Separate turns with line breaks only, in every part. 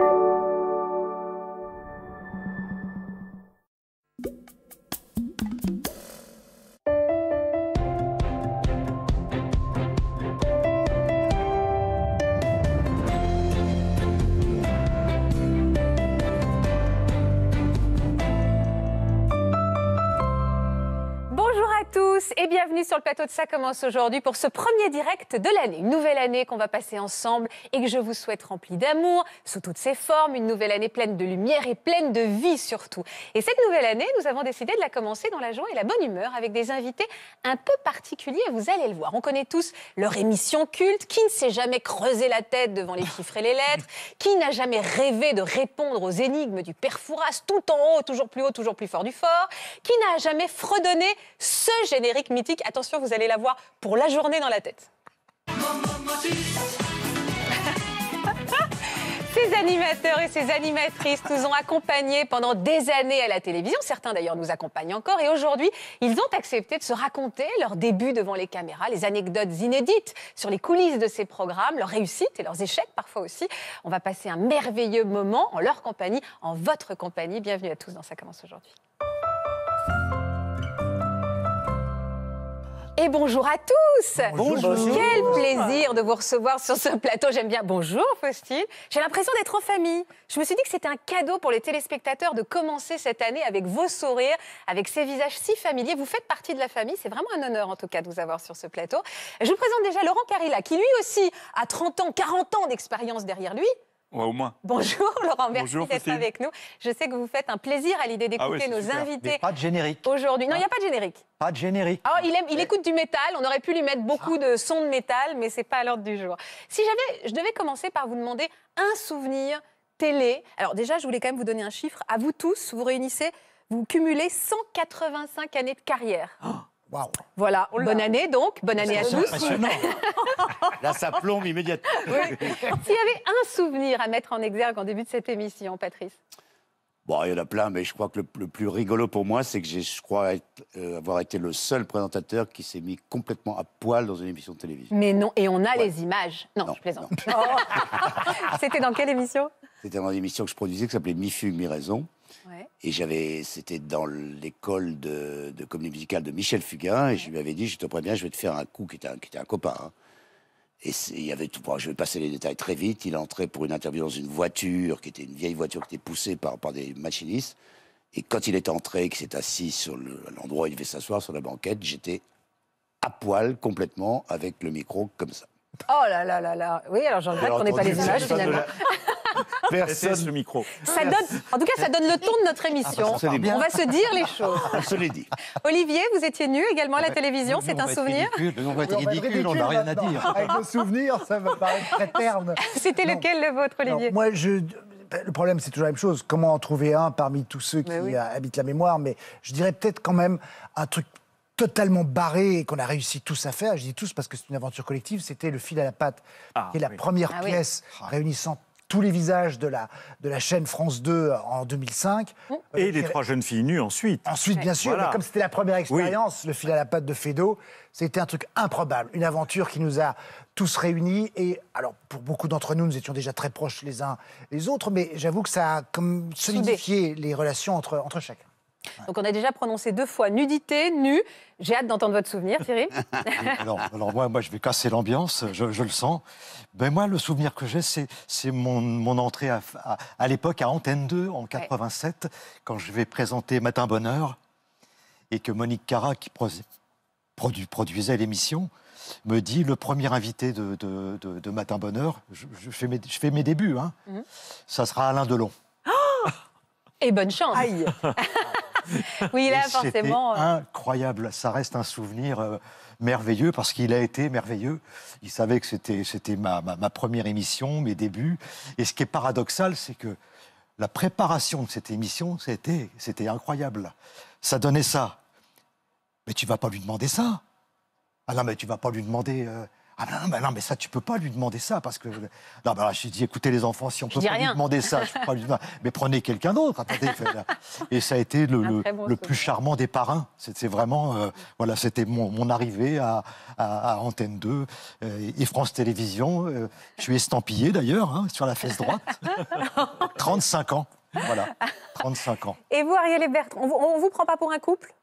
thank you sur le plateau de Ça commence aujourd'hui pour ce premier direct de l'année. Une nouvelle année qu'on va passer ensemble et que je vous souhaite remplie d'amour sous toutes ses formes. Une nouvelle année pleine de lumière et pleine de vie surtout. Et cette nouvelle année, nous avons décidé de la commencer dans la joie et la bonne humeur avec des invités un peu particuliers. Vous allez le voir. On connaît tous leur émission culte. Qui ne s'est jamais creusé la tête devant les chiffres et les lettres Qui n'a jamais rêvé de répondre aux énigmes du père Fouras tout en haut, toujours plus haut, toujours plus fort du fort Qui n'a jamais fredonné ce générique mythique attention, vous allez la voir pour la journée dans la tête. Ces animateurs et ces animatrices nous ont accompagnés pendant des années à la télévision. Certains d'ailleurs nous accompagnent encore. Et aujourd'hui, ils ont accepté de se raconter leurs débuts devant les caméras, les anecdotes inédites sur les coulisses de ces programmes, leurs réussites et leurs échecs parfois aussi. On va passer un merveilleux moment en leur compagnie, en votre compagnie. Bienvenue à tous dans Ça commence aujourd'hui. et bonjour à tous. Quel plaisir de vous recevoir sur ce plateau. J'aime bien. Bonjour Faustine. J'ai l'impression d'être en famille. Je me suis dit que c'était un cadeau pour les téléspectateurs de commencer cette année avec vos sourires, avec ces visages si familiers. Vous faites partie de la famille. C'est vraiment un honneur en tout cas de vous avoir sur ce plateau. Je vous présente déjà Laurent Carilla qui lui aussi a 30 ans, 40 ans d'expérience derrière lui au moins. Bonjour Laurent, merci d'être avec nous. Je sais que vous faites un plaisir à l'idée ah d'écouter nos invités. pas de générique. Aujourd'hui. Non, il n'y a hein pas de générique.
Pas de générique.
Oh, il, écoute du métal, on aurait pu lui mettre beaucoup ah. de sons de métal, mais c'est pas à l'ordre du jour. Si j'avais, je devais commencer par vous demander un souvenir télé. Alors déjà, je voulais quand même vous donner un chiffre. À vous tous, vous réunissez, vous cumulez 185 années de carrière. Oh voilà, bonne année donc, bonne année à tous.
Là, ça plombe immédiatement.
S'il y avait un souvenir à mettre en exergue en début de cette émission, Patrice
Bon, il y en a plein, mais je crois que le, plus rigolo pour moi, c'est que je crois euh, avoir été le seul présentateur qui s'est mis complètement à poil dans une émission de télévision.
Mais non, et on a les images. Non, je plaisante. Oh. C'était dans quelle émission
C'était dans une émission que je produisais qui s'appelait Mi Fugue, Mi Raison. Et j'avais, c'était dans l'école de, comédie musicale de Michel Fugain, et je lui avais dit, je te préviens, je vais te faire un coup qui était un, un copain. Hein. Et il y avait tout. je vais passer les détails très vite. Il entrait pour une interview dans une voiture qui était une vieille voiture qui était poussée par, des machinistes. Et quand il est entré, qu'il s'est assis sur l'endroit où il devait s'asseoir, sur la banquette, j'étais à poil complètement avec le micro comme ça.
Oh là là là là.
Oui, alors j'en regrette qu'on n'ait pas les images finalement.
Personne le micro. en
tout cas, ça donne le ton de notre émission. Ah, on va se dire les choses. On se les dit. Olivier, vous étiez nu également à la télévision, c'est un souvenir ridicule. On va être ridicule, on n'a rien à dire. Avec le souvenir,
ça va paraître très terne. C'était lequel le vôtre, Olivier Moi, je, le problème, c'est toujours la même chose. Comment en trouver un parmi tous ceux qui habitent la mémoire Mais je dirais peut-être quand même un truc totalement barré et qu'on a réussi tous à faire, je dis tous parce que c'est une aventure collective, c'était le fil à la patte, et ah, est la première ah pièce ah. réunissant tous les visages de la, de la chaîne France 2 en 2005.
Euh, et les trois jeunes filles nues ensuite. Ensuite, bien sûr. Mais comme c'était
la première expérience, le fil à la patte de Fedo, c'était un truc improbable. Une aventure qui nous a tous réunis. Et alors, pour beaucoup d'entre nous, nous étions déjà très proches les uns les autres, mais j'avoue que ça a comme solidifié les relations entre, entre chacun.
Donc on a déjà prononcé deux fois nudité, nu. J'ai hâte d'entendre votre souvenir, Thierry.
alors, moi, moi, je vais casser l'ambiance, je, le sens. Ben moi, le souvenir que j'ai, c'est mon, entrée à, l'époque à Antenne 2 en 87, quand je vais présenter Matin Bonheur et que Monique Cara, qui produisait l'émission, me dit le premier invité de, Matin Bonheur, je, fais mes, débuts, hein. Mhm. ça sera Alain Delon.
et bonne chance. Aïe. Oui, là, forcément. Euh.
Incroyable. Ça reste un souvenir euh, merveilleux parce qu'il a été merveilleux. Il savait que c'était, ma, ma, première émission, mes débuts. Et ce qui est paradoxal, c'est que la préparation de cette émission, c'était, c'était incroyable. Ça donnait ça. Mais tu vas pas lui demander ça. Ah non, mais tu vas pas lui demander. Euh, ah ben non, ben non, mais ça, tu peux pas lui demander ça parce que. Non, ben je dis, écoutez les enfants, si on peut pas lui demander ça, je peux pas lui demander... mais prenez quelqu'un d'autre. et ça a été le, plus charmant des parrains. C'était vraiment, euh, voilà, c'était mon, arrivée à, Antenne 2 euh, et France Télévisions. Euh, je suis estampillé d'ailleurs hein, sur la fesse droite. 35 ans. Voilà, 35 ans.
Et vous, Ariel et Bertrand, on ne on vous prend pas pour un couple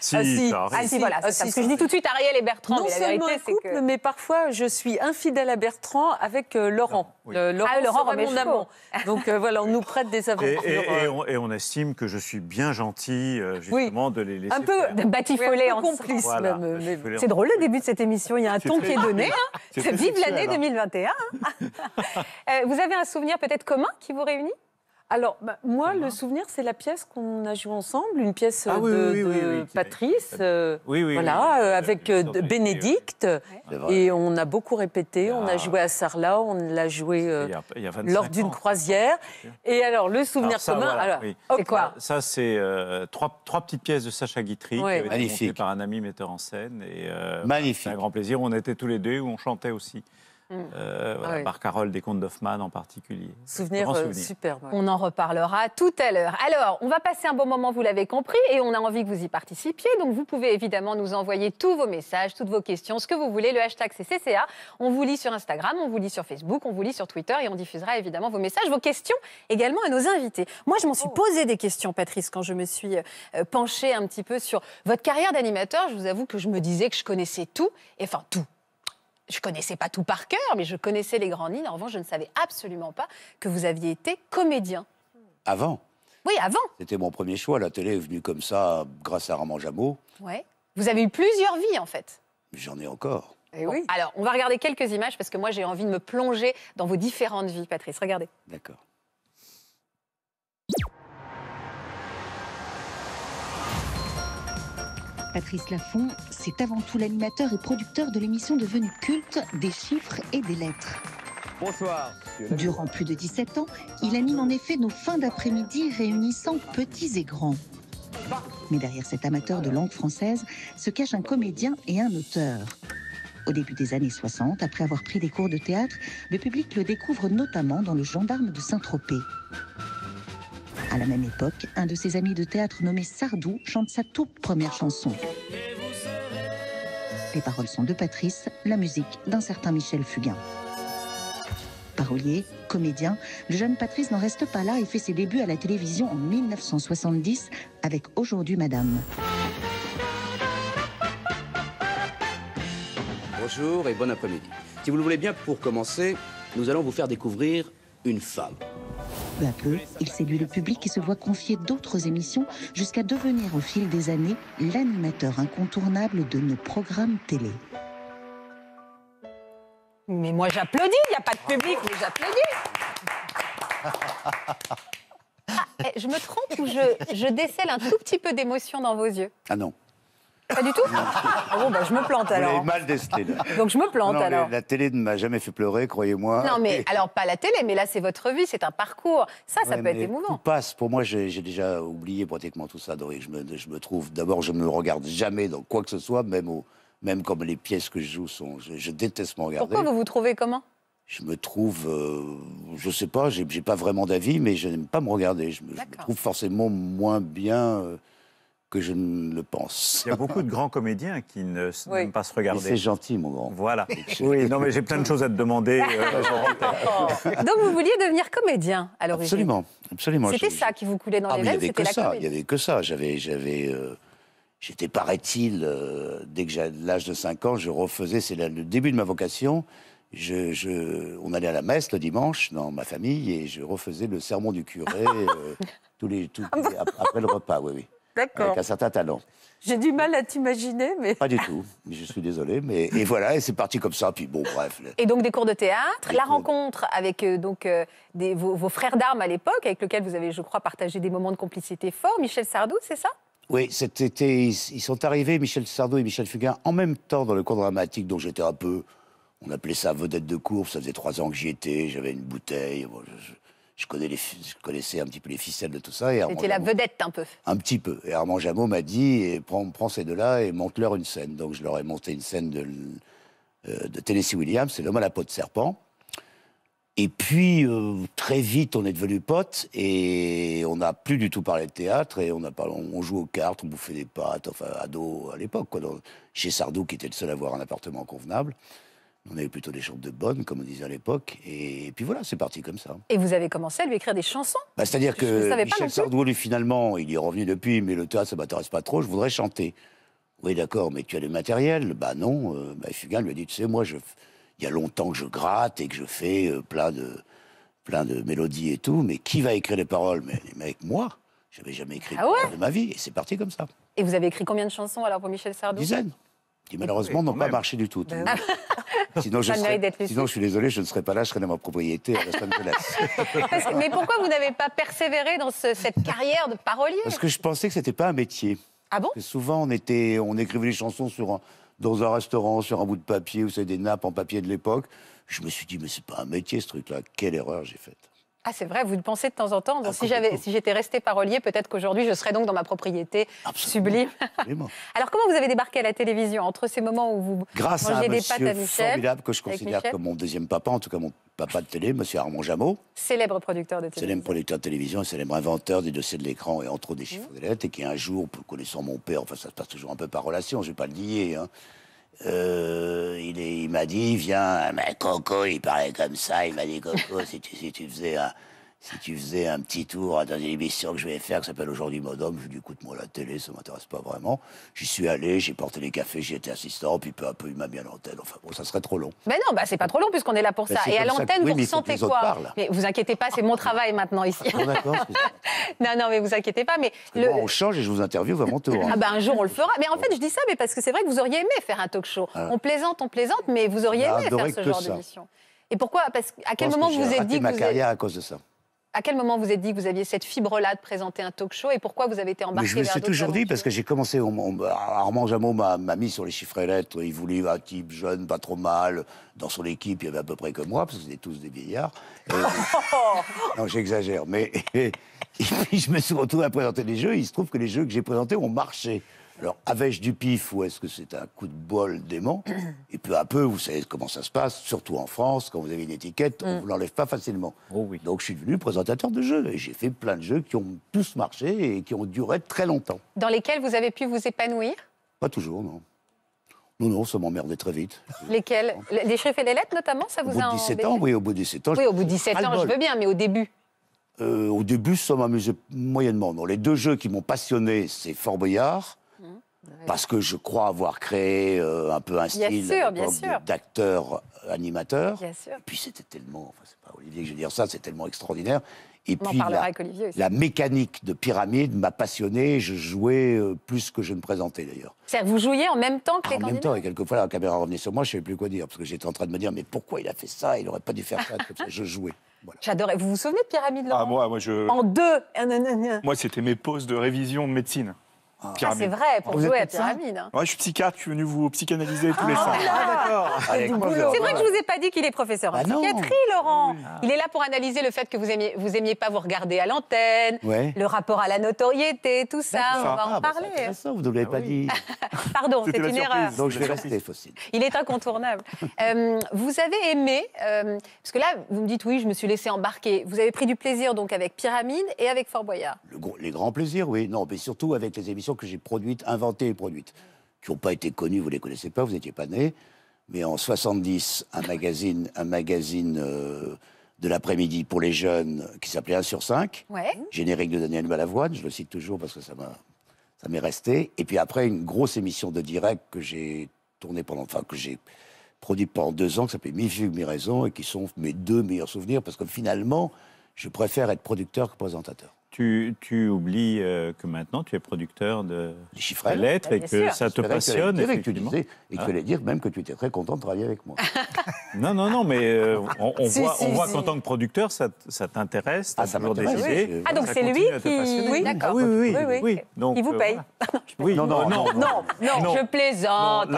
si, ah, si, ah, si, voilà, ah, que je dis tout
de suite Ariel et Bertrand. Non mais seulement couple, mais parfois je suis infidèle à Bertrand avec euh, Laurent. Laurent, Laurent mon amant. Donc euh, voilà, on nous prête des aventures. Euh.
Et, on, estime que je suis bien gentil, justement, de les laisser. Un
peu faire. en complice. c'est drôle le début de cette émission, il y a un ton qui est donné. Hein. Vive l'année
2021. Hein. Vous avez un souvenir peut-être commun qui vous réunit alors, bah, moi, le souvenir,
c'est la pièce qu'on a jouée ensemble, une pièce de, Patrice, avec euh, Bénédicte. Et on a beaucoup répété, on a joué à Sarlat, on l'a joué euh, lors d'une croisière. Et alors, le souvenir commun, c'est
Ça, c'est euh, trois, petites pièces de Sacha Guitry, Magnifique. par un ami metteur en scène. Et, Magnifique. un grand plaisir, on était tous les deux, où on chantait aussi. Mm. Euh, ah par Carole Descontes d'Hoffmann en particulier. Souvenir, euh,
superbe
On en reparlera tout à l'heure. Alors, on va passer un bon moment, vous l'avez compris, et on a envie que vous y participiez. Donc, vous pouvez évidemment nous envoyer tous vos messages, toutes vos questions, ce que vous voulez. Le hashtag c'est CCA. On vous lit sur Instagram, on vous lit sur Facebook, on vous lit sur Twitter et on diffusera évidemment vos messages, vos questions également à nos invités. Moi, je m'en suis oh. posé des questions, Patrice, quand je me suis euh, penchée un petit peu sur votre carrière d'animateur. Je vous avoue que je me disais que je connaissais tout, et enfin tout je connaissais pas tout par cœur, mais je connaissais les grands lignes. En revanche, je ne savais absolument pas que vous aviez été comédien. Avant Oui, avant.
C'était mon premier choix. La télé est venue comme ça grâce à Armand Jameau.
Ouais. Vous avez eu plusieurs vies, en fait.
J'en ai encore.
Et eh oui. Alors, on va regarder quelques images parce que moi, j'ai envie de me plonger dans vos différentes vies, Patrice. Regardez. D'accord. Patrice Laffont, c'est avant tout l'animateur et producteur de l'émission devenue culte des chiffres et des lettres. Bonsoir. Durant plus de 17 ans, il anime en effet nos fins d'après-midi réunissant petits et grands. Mais derrière cet amateur de langue française se cache un comédien et un auteur. Au début des années 60, après avoir pris des cours de théâtre, le public le découvre notamment dans Le Gendarme de Saint-Tropez. À la même époque, un de ses amis de théâtre nommé Sardou chante sa toute première chanson. Les paroles sont de Patrice, la musique d'un certain Michel Fugain. Parolier, comédien, le jeune Patrice n'en reste pas là et fait ses débuts à la télévision en 1970 avec Aujourd'hui Madame.
Bonjour et bon après-midi. Si vous le voulez bien, pour commencer, nous allons vous faire découvrir une femme.
Peu à peu, il séduit le public et se voit confier d'autres émissions jusqu'à devenir au fil des années l'animateur incontournable
de nos programmes télé. Mais moi j'applaudis, il n'y a pas de public, mais j'applaudis. Ah, eh, je me trompe ou je décèle un tout petit peu d'émotion dans vos yeux Ah non. Pas du tout ah
Bon, bah, je me plante alors. Vous mal décelé. Donc je me plante alors. La télé ne m'a jamais fait pleurer, croyez-moi. Non, mais
alors pas la télé, mais là c'est votre vie, c'est un parcours. Ça, ça peut être mais Tout
passe. Pour moi, j'ai déjà oublié pratiquement tout ça. Doris. je me, je me trouve. D'abord, je me regarde jamais dans quoi que ce soit, même au, même comme les pièces que je joue sont. Je, déteste me regarder. Pourquoi vous
vous trouvez comment
Je me trouve. Je euh, je sais pas. J'ai pas vraiment d'avis, mais je n'aime pas me regarder. Je me, trouve
forcément moins bien. Euh, que je ne le pense. Il y a beaucoup de grands comédiens qui ne oui. pas se regarder. C'est gentil, mon grand. Voilà. oui, non, mais j'ai plein de choses à te demander. Euh,
Donc,
vous vouliez devenir comédien à l'origine Absolument, absolument. C'était ça qui vous coulait dans ah, les veines, c'était la ça,
Il n'y avait que ça. J'avais, j'avais, euh, j'étais, paraît-il, euh, dès que j'avais l'âge de 5 ans, je refaisais, c'est le début de ma vocation. Je, on allait à la messe le dimanche dans ma famille et je refaisais le sermon du curé tous les, ah après le repas, oui, oui. D'accord. Avec un certain talent.
J'ai du mal à t'imaginer, mais. Pas
du
tout. Je suis désolé, mais et voilà, et c'est parti comme ça. Puis bon, bref.
Et donc des cours de théâtre, la rencontre avec euh, donc euh, des, vos, frères d'armes à l'époque, avec lesquels vous avez, je crois, partagé des moments de complicité fort, Michel Sardou, c'est ça
Oui, cet été, ils, sont arrivés, Michel Sardou et Michel Fugain, en même temps dans le cours dramatique, dont j'étais un peu. On appelait ça vedette de course. Ça faisait trois ans que j'y étais. J'avais une bouteille je, connais les, connaissais un petit peu les ficelles de tout ça. C'était la
vedette un peu.
Un petit peu. Et Armand Jameau m'a dit prends, ces deux-là et monte-leur une scène. Donc je leur ai monté une scène de, euh, de Tennessee Williams, c'est l'homme à la peau de serpent. Et puis, euh, très vite, on est devenus potes et on n'a plus du tout parlé de théâtre et on, a on joue aux cartes, on bouffait des pâtes, enfin, ados à l'époque, chez Sardou, qui était le seul à avoir un appartement convenable. On avait plutôt des chambres de bonne, comme on disait à l'époque. Et puis voilà, c'est parti comme ça.
Et vous avez commencé à lui écrire des chansons
bah, C'est-à-dire que Michel Sardou, lui, finalement, il est revenu depuis, mais le théâtre, ça m'intéresse pas trop, je voudrais chanter. Oui, d'accord, mais tu as du matériel Bah non. Euh, bah, lui a dit, tu sais, moi, il y a longtemps que je gratte et que je fais euh, plein, de... plein de mélodies et tout, mais qui va écrire les paroles mais, avec moi n'avais jamais écrit ah de ma vie, et c'est parti comme ça.
Et vous avez écrit combien de chansons alors pour Michel Sardou Dizaines
qui malheureusement n'ont pas marché du tout. Bah sinon, je je suis désolé, je ne serais pas là, je serais dans ma propriété à
mais pourquoi vous n'avez pas persévéré dans cette carrière de parolier Parce que
je pensais que ce n'était pas un métier. Ah bon Souvent, on, était, on écrivait les chansons sur dans un restaurant, sur un bout de papier, ou c'est des nappes en papier de l'époque. Je me suis dit, mais c'est pas un métier ce truc-là, quelle erreur j'ai faite.
Ah, c'est vrai, vous le pensez de temps en temps. Ah, si j'avais, si j'étais resté parolier, peut-être qu'aujourd'hui, je serais donc dans ma propriété sublime. Alors, comment vous avez débarqué à la télévision Entre ces moments où vous Grâce à un des pâtes formidable que je considère comme mon
deuxième papa, en tout cas mon papa de télé, monsieur Armand Jameau.
Célèbre producteur de télévision. Célèbre
producteur de télévision, célèbre inventeur des dossiers de l'écran et entre autres des chiffres mmh. de lettres, et qui un jour, connaissant mon père, enfin, ça se passe toujours un peu par relation, je ne vais pas le nier, hein, euh, il, il m'a dit, viens, mais Coco, il parlait comme ça, il m'a dit, Coco, si tu, si tu faisais un, si tu faisais un petit tour dans une émission que je vais faire qui s'appelle Aujourd'hui Modem, je lui dis écoute, moi la télé, ça m'intéresse pas vraiment. J'y suis allé, j'ai porté les cafés, j'ai été assistant, puis peu à peu, il m'a mis à l'antenne. Enfin bon, ça serait trop long.
Mais non, bah, c'est pas trop long puisqu'on est là pour ça. Et à l'antenne, vous ressentez quoi Mais vous inquiétez pas, c'est mon travail maintenant ici. Ah non, non, mais vous inquiétez pas. Mais
on change et je vous interviewe vraiment mon hein. Ah bah,
un jour, on le fera. Mais en fait, je dis ça, mais parce que c'est vrai que vous auriez aimé faire un talk show. Ah. On plaisante, on plaisante, mais vous auriez bah, aimé faire ce genre d'émission. Et pourquoi Parce qu'à quel moment vous vous êtes dit que ma carrière à cause de ça à quel moment vous êtes dit que vous aviez cette fibre-là de présenter un talk show et pourquoi vous avez été embarqué Mais Je me suis toujours dit,
parce que j'ai commencé, Armand Jameau m'a mis sur les chiffres et lettres, il voulait un ah, type jeune, pas trop mal, dans son équipe, il y avait à peu près que moi, parce que c'était tous des vieillards. non, j'exagère, mais je me suis retrouvé à présenter des jeux, il se trouve que les jeux que j'ai présentés ont marché. Alors, avais-je du pif ou est-ce que c'est un coup de bol dément Et peu à peu, vous savez comment ça se passe, surtout en France, quand vous avez une étiquette, on ne mm. vous l'enlève pas facilement. Oh Donc, je suis devenu présentateur de jeux et j'ai fait plein de jeux qui ont tous marché et qui ont duré très longtemps.
Dans lesquels vous avez pu vous épanouir
Pas toujours, non. Non, non, ça m'emmerdait très vite.
Lesquels Les chiffres et les lettres, notamment, ça vous au bout de 17 ans, oui,
au bout de 17 ans. Oui, au bout de 17 ans, je veux
bien, mais au début
euh, Au début, ça m'amusait moyennement. les deux jeux qui m'ont passionné, c'est Fort Boyard parce que je crois avoir créé euh, un peu un style d'acteur animateur. Et puis c'était tellement, enfin, c'est pas Olivier que je vais dire ça, c'est tellement extraordinaire. Et puis la, la mécanique de pyramide m'a passionné. Je jouais euh, plus que je ne présentais d'ailleurs.
vous jouiez en même temps que les caméras. En même temps,
et quelquefois la caméra revenait sur moi, je ne savais plus quoi dire parce que j'étais en train de me dire mais pourquoi il a fait ça Il n'aurait pas dû faire ça.
Je jouais.
J'adorais. Vous vous souvenez de Pyramide
ah, Laurent moi, moi je. En
deux. Moi,
c'était mes pauses de révision de médecine. Ah, c'est vrai, pour vous jouer à pyramide. Hein. Ouais, je suis psychiatre, je suis venu vous psychanalyser tous ah, les soirs. Ah, ah, ah c'est vrai que je ne
vous ai pas dit qu'il est professeur bah en psychiatrie, Laurent. Il est là pour analyser le fait que vous aimiez, vous aimiez pas vous regarder à l'antenne, le rapport à la notoriété, tout ça. On va en bah, parler parler. Ça, vous ne l'avez pas dit. Pardon, c'est une erreur. Donc je vais rester fossile. Il est incontournable. Euh, vous avez aimé, euh, parce que là, vous me dites oui, je me suis laissé embarquer. Vous avez pris du plaisir donc avec Pyramide et avec Fort Boyard.
les grands plaisirs, oui. Non, mais surtout avec les émissions que j'ai produites, inventées et produites, qui n'ont pas été connues, vous ne les connaissez pas, vous n'étiez pas né. Mais en 70, un magazine, un magazine euh, de l'après-midi pour les jeunes qui s'appelait 1 sur 5, générique de Daniel Malavoine, je le cite toujours parce que ça m'a ça m'est resté. Et puis après, une grosse émission de direct que j'ai tournée pendant, enfin, que j'ai produite pendant deux ans, qui s'appelait Mi Fugue, Mi Raison, et qui sont mes deux meilleurs souvenirs, parce que finalement, je préfère être producteur que présentateur.
Tu, oublies euh, que maintenant tu es producteur de, chiffres lettres et que ça te passionne. Dire, et, que tu disais, et hein allais dire même que tu étais très content de travailler avec moi. non, non, non, mais euh, on, voit, on qu'en tant que producteur, ça, t'intéresse, ah, ça toujours Ah, donc c'est lui qui. Ah, oui, oui,
oui, oui. Il vous euh, paye.
oui. Non, non,
non, non, je plaisante.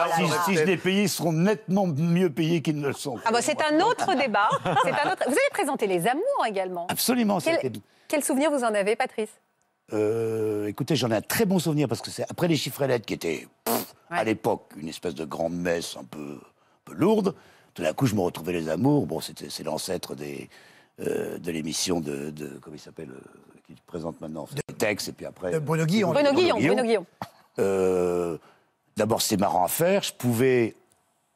si, je
les paye, ils seront nettement mieux payés qu'ils ne le sont. Ah, bah, c'est un autre débat. Vous
avez présenté Les Amours également. Absolument, c'était quel souvenir vous en avez, Patrice
euh, écoutez, j'en ai un très bon souvenir parce que c'est après les chiffres et lettres qui étaient à l'époque une espèce de grande messe un peu, lourde. Tout d'un coup, je me retrouvais les amours. Bon, c'est l'ancêtre des, euh, de l'émission de, de, comment il s'appelle euh, qui présente maintenant des textes et puis après Bruno Guillon. Bruno, D'abord, c'est marrant à faire. Je pouvais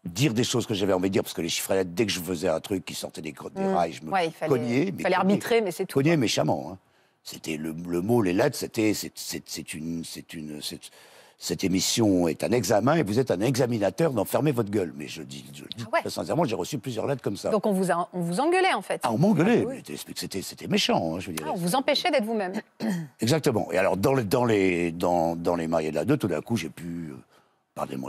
dire des choses que j'avais envie de dire, parce que les chiffres lettres, dès que je faisais un truc qui sortait des, mm. rails, je me il cognais. Il fallait arbitrer, mais c'est tout. Cognais méchamment. Hein. C'était le, mot, les lettres, c'était c'est une, c'est une, cette émission est un examen et vous êtes un examinateur d'enfermer votre gueule. Mais je dis, dis ah sincèrement, j'ai reçu plusieurs lettres comme ça. Donc
on vous, a, on vous engueulait en fait. Ah, on m'engueulait. Ah
mais C'était méchant, hein, je veux dire. Ah,
on vous empêchait d'être vous-même.
Exactement. Et alors dans les, dans les, dans, dans les mariés de la deux, tout d'un coup, j'ai pu euh,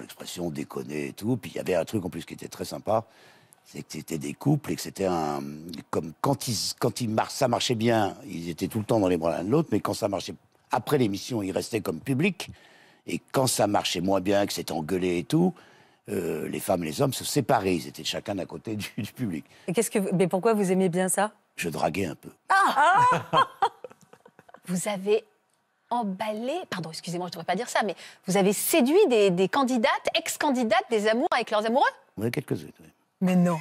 l'expression, déconner et tout. Puis il y avait un truc en plus qui était très sympa, c'est que c'était des couples et que c'était un. Comme quand, ils, quand ils mar ça marchait bien, ils étaient tout le temps dans les bras l'un de l'autre, mais quand ça marchait après l'émission, ils restaient comme public. Et quand ça marchait moins bien, que c'était engueulé et tout, euh, les femmes et les hommes se séparaient. Ils étaient chacun d'un côté du, public public.
Et que mais pourquoi
vous aimez bien ça Je draguais un peu.
Ah ah vous avez emballé, pardon, excusez-moi, je ne devrais pas dire ça, mais vous avez séduit des, des candidates, ex-candidates des amours avec leurs amoureux
Oui, quelques-unes, oui.
Mais non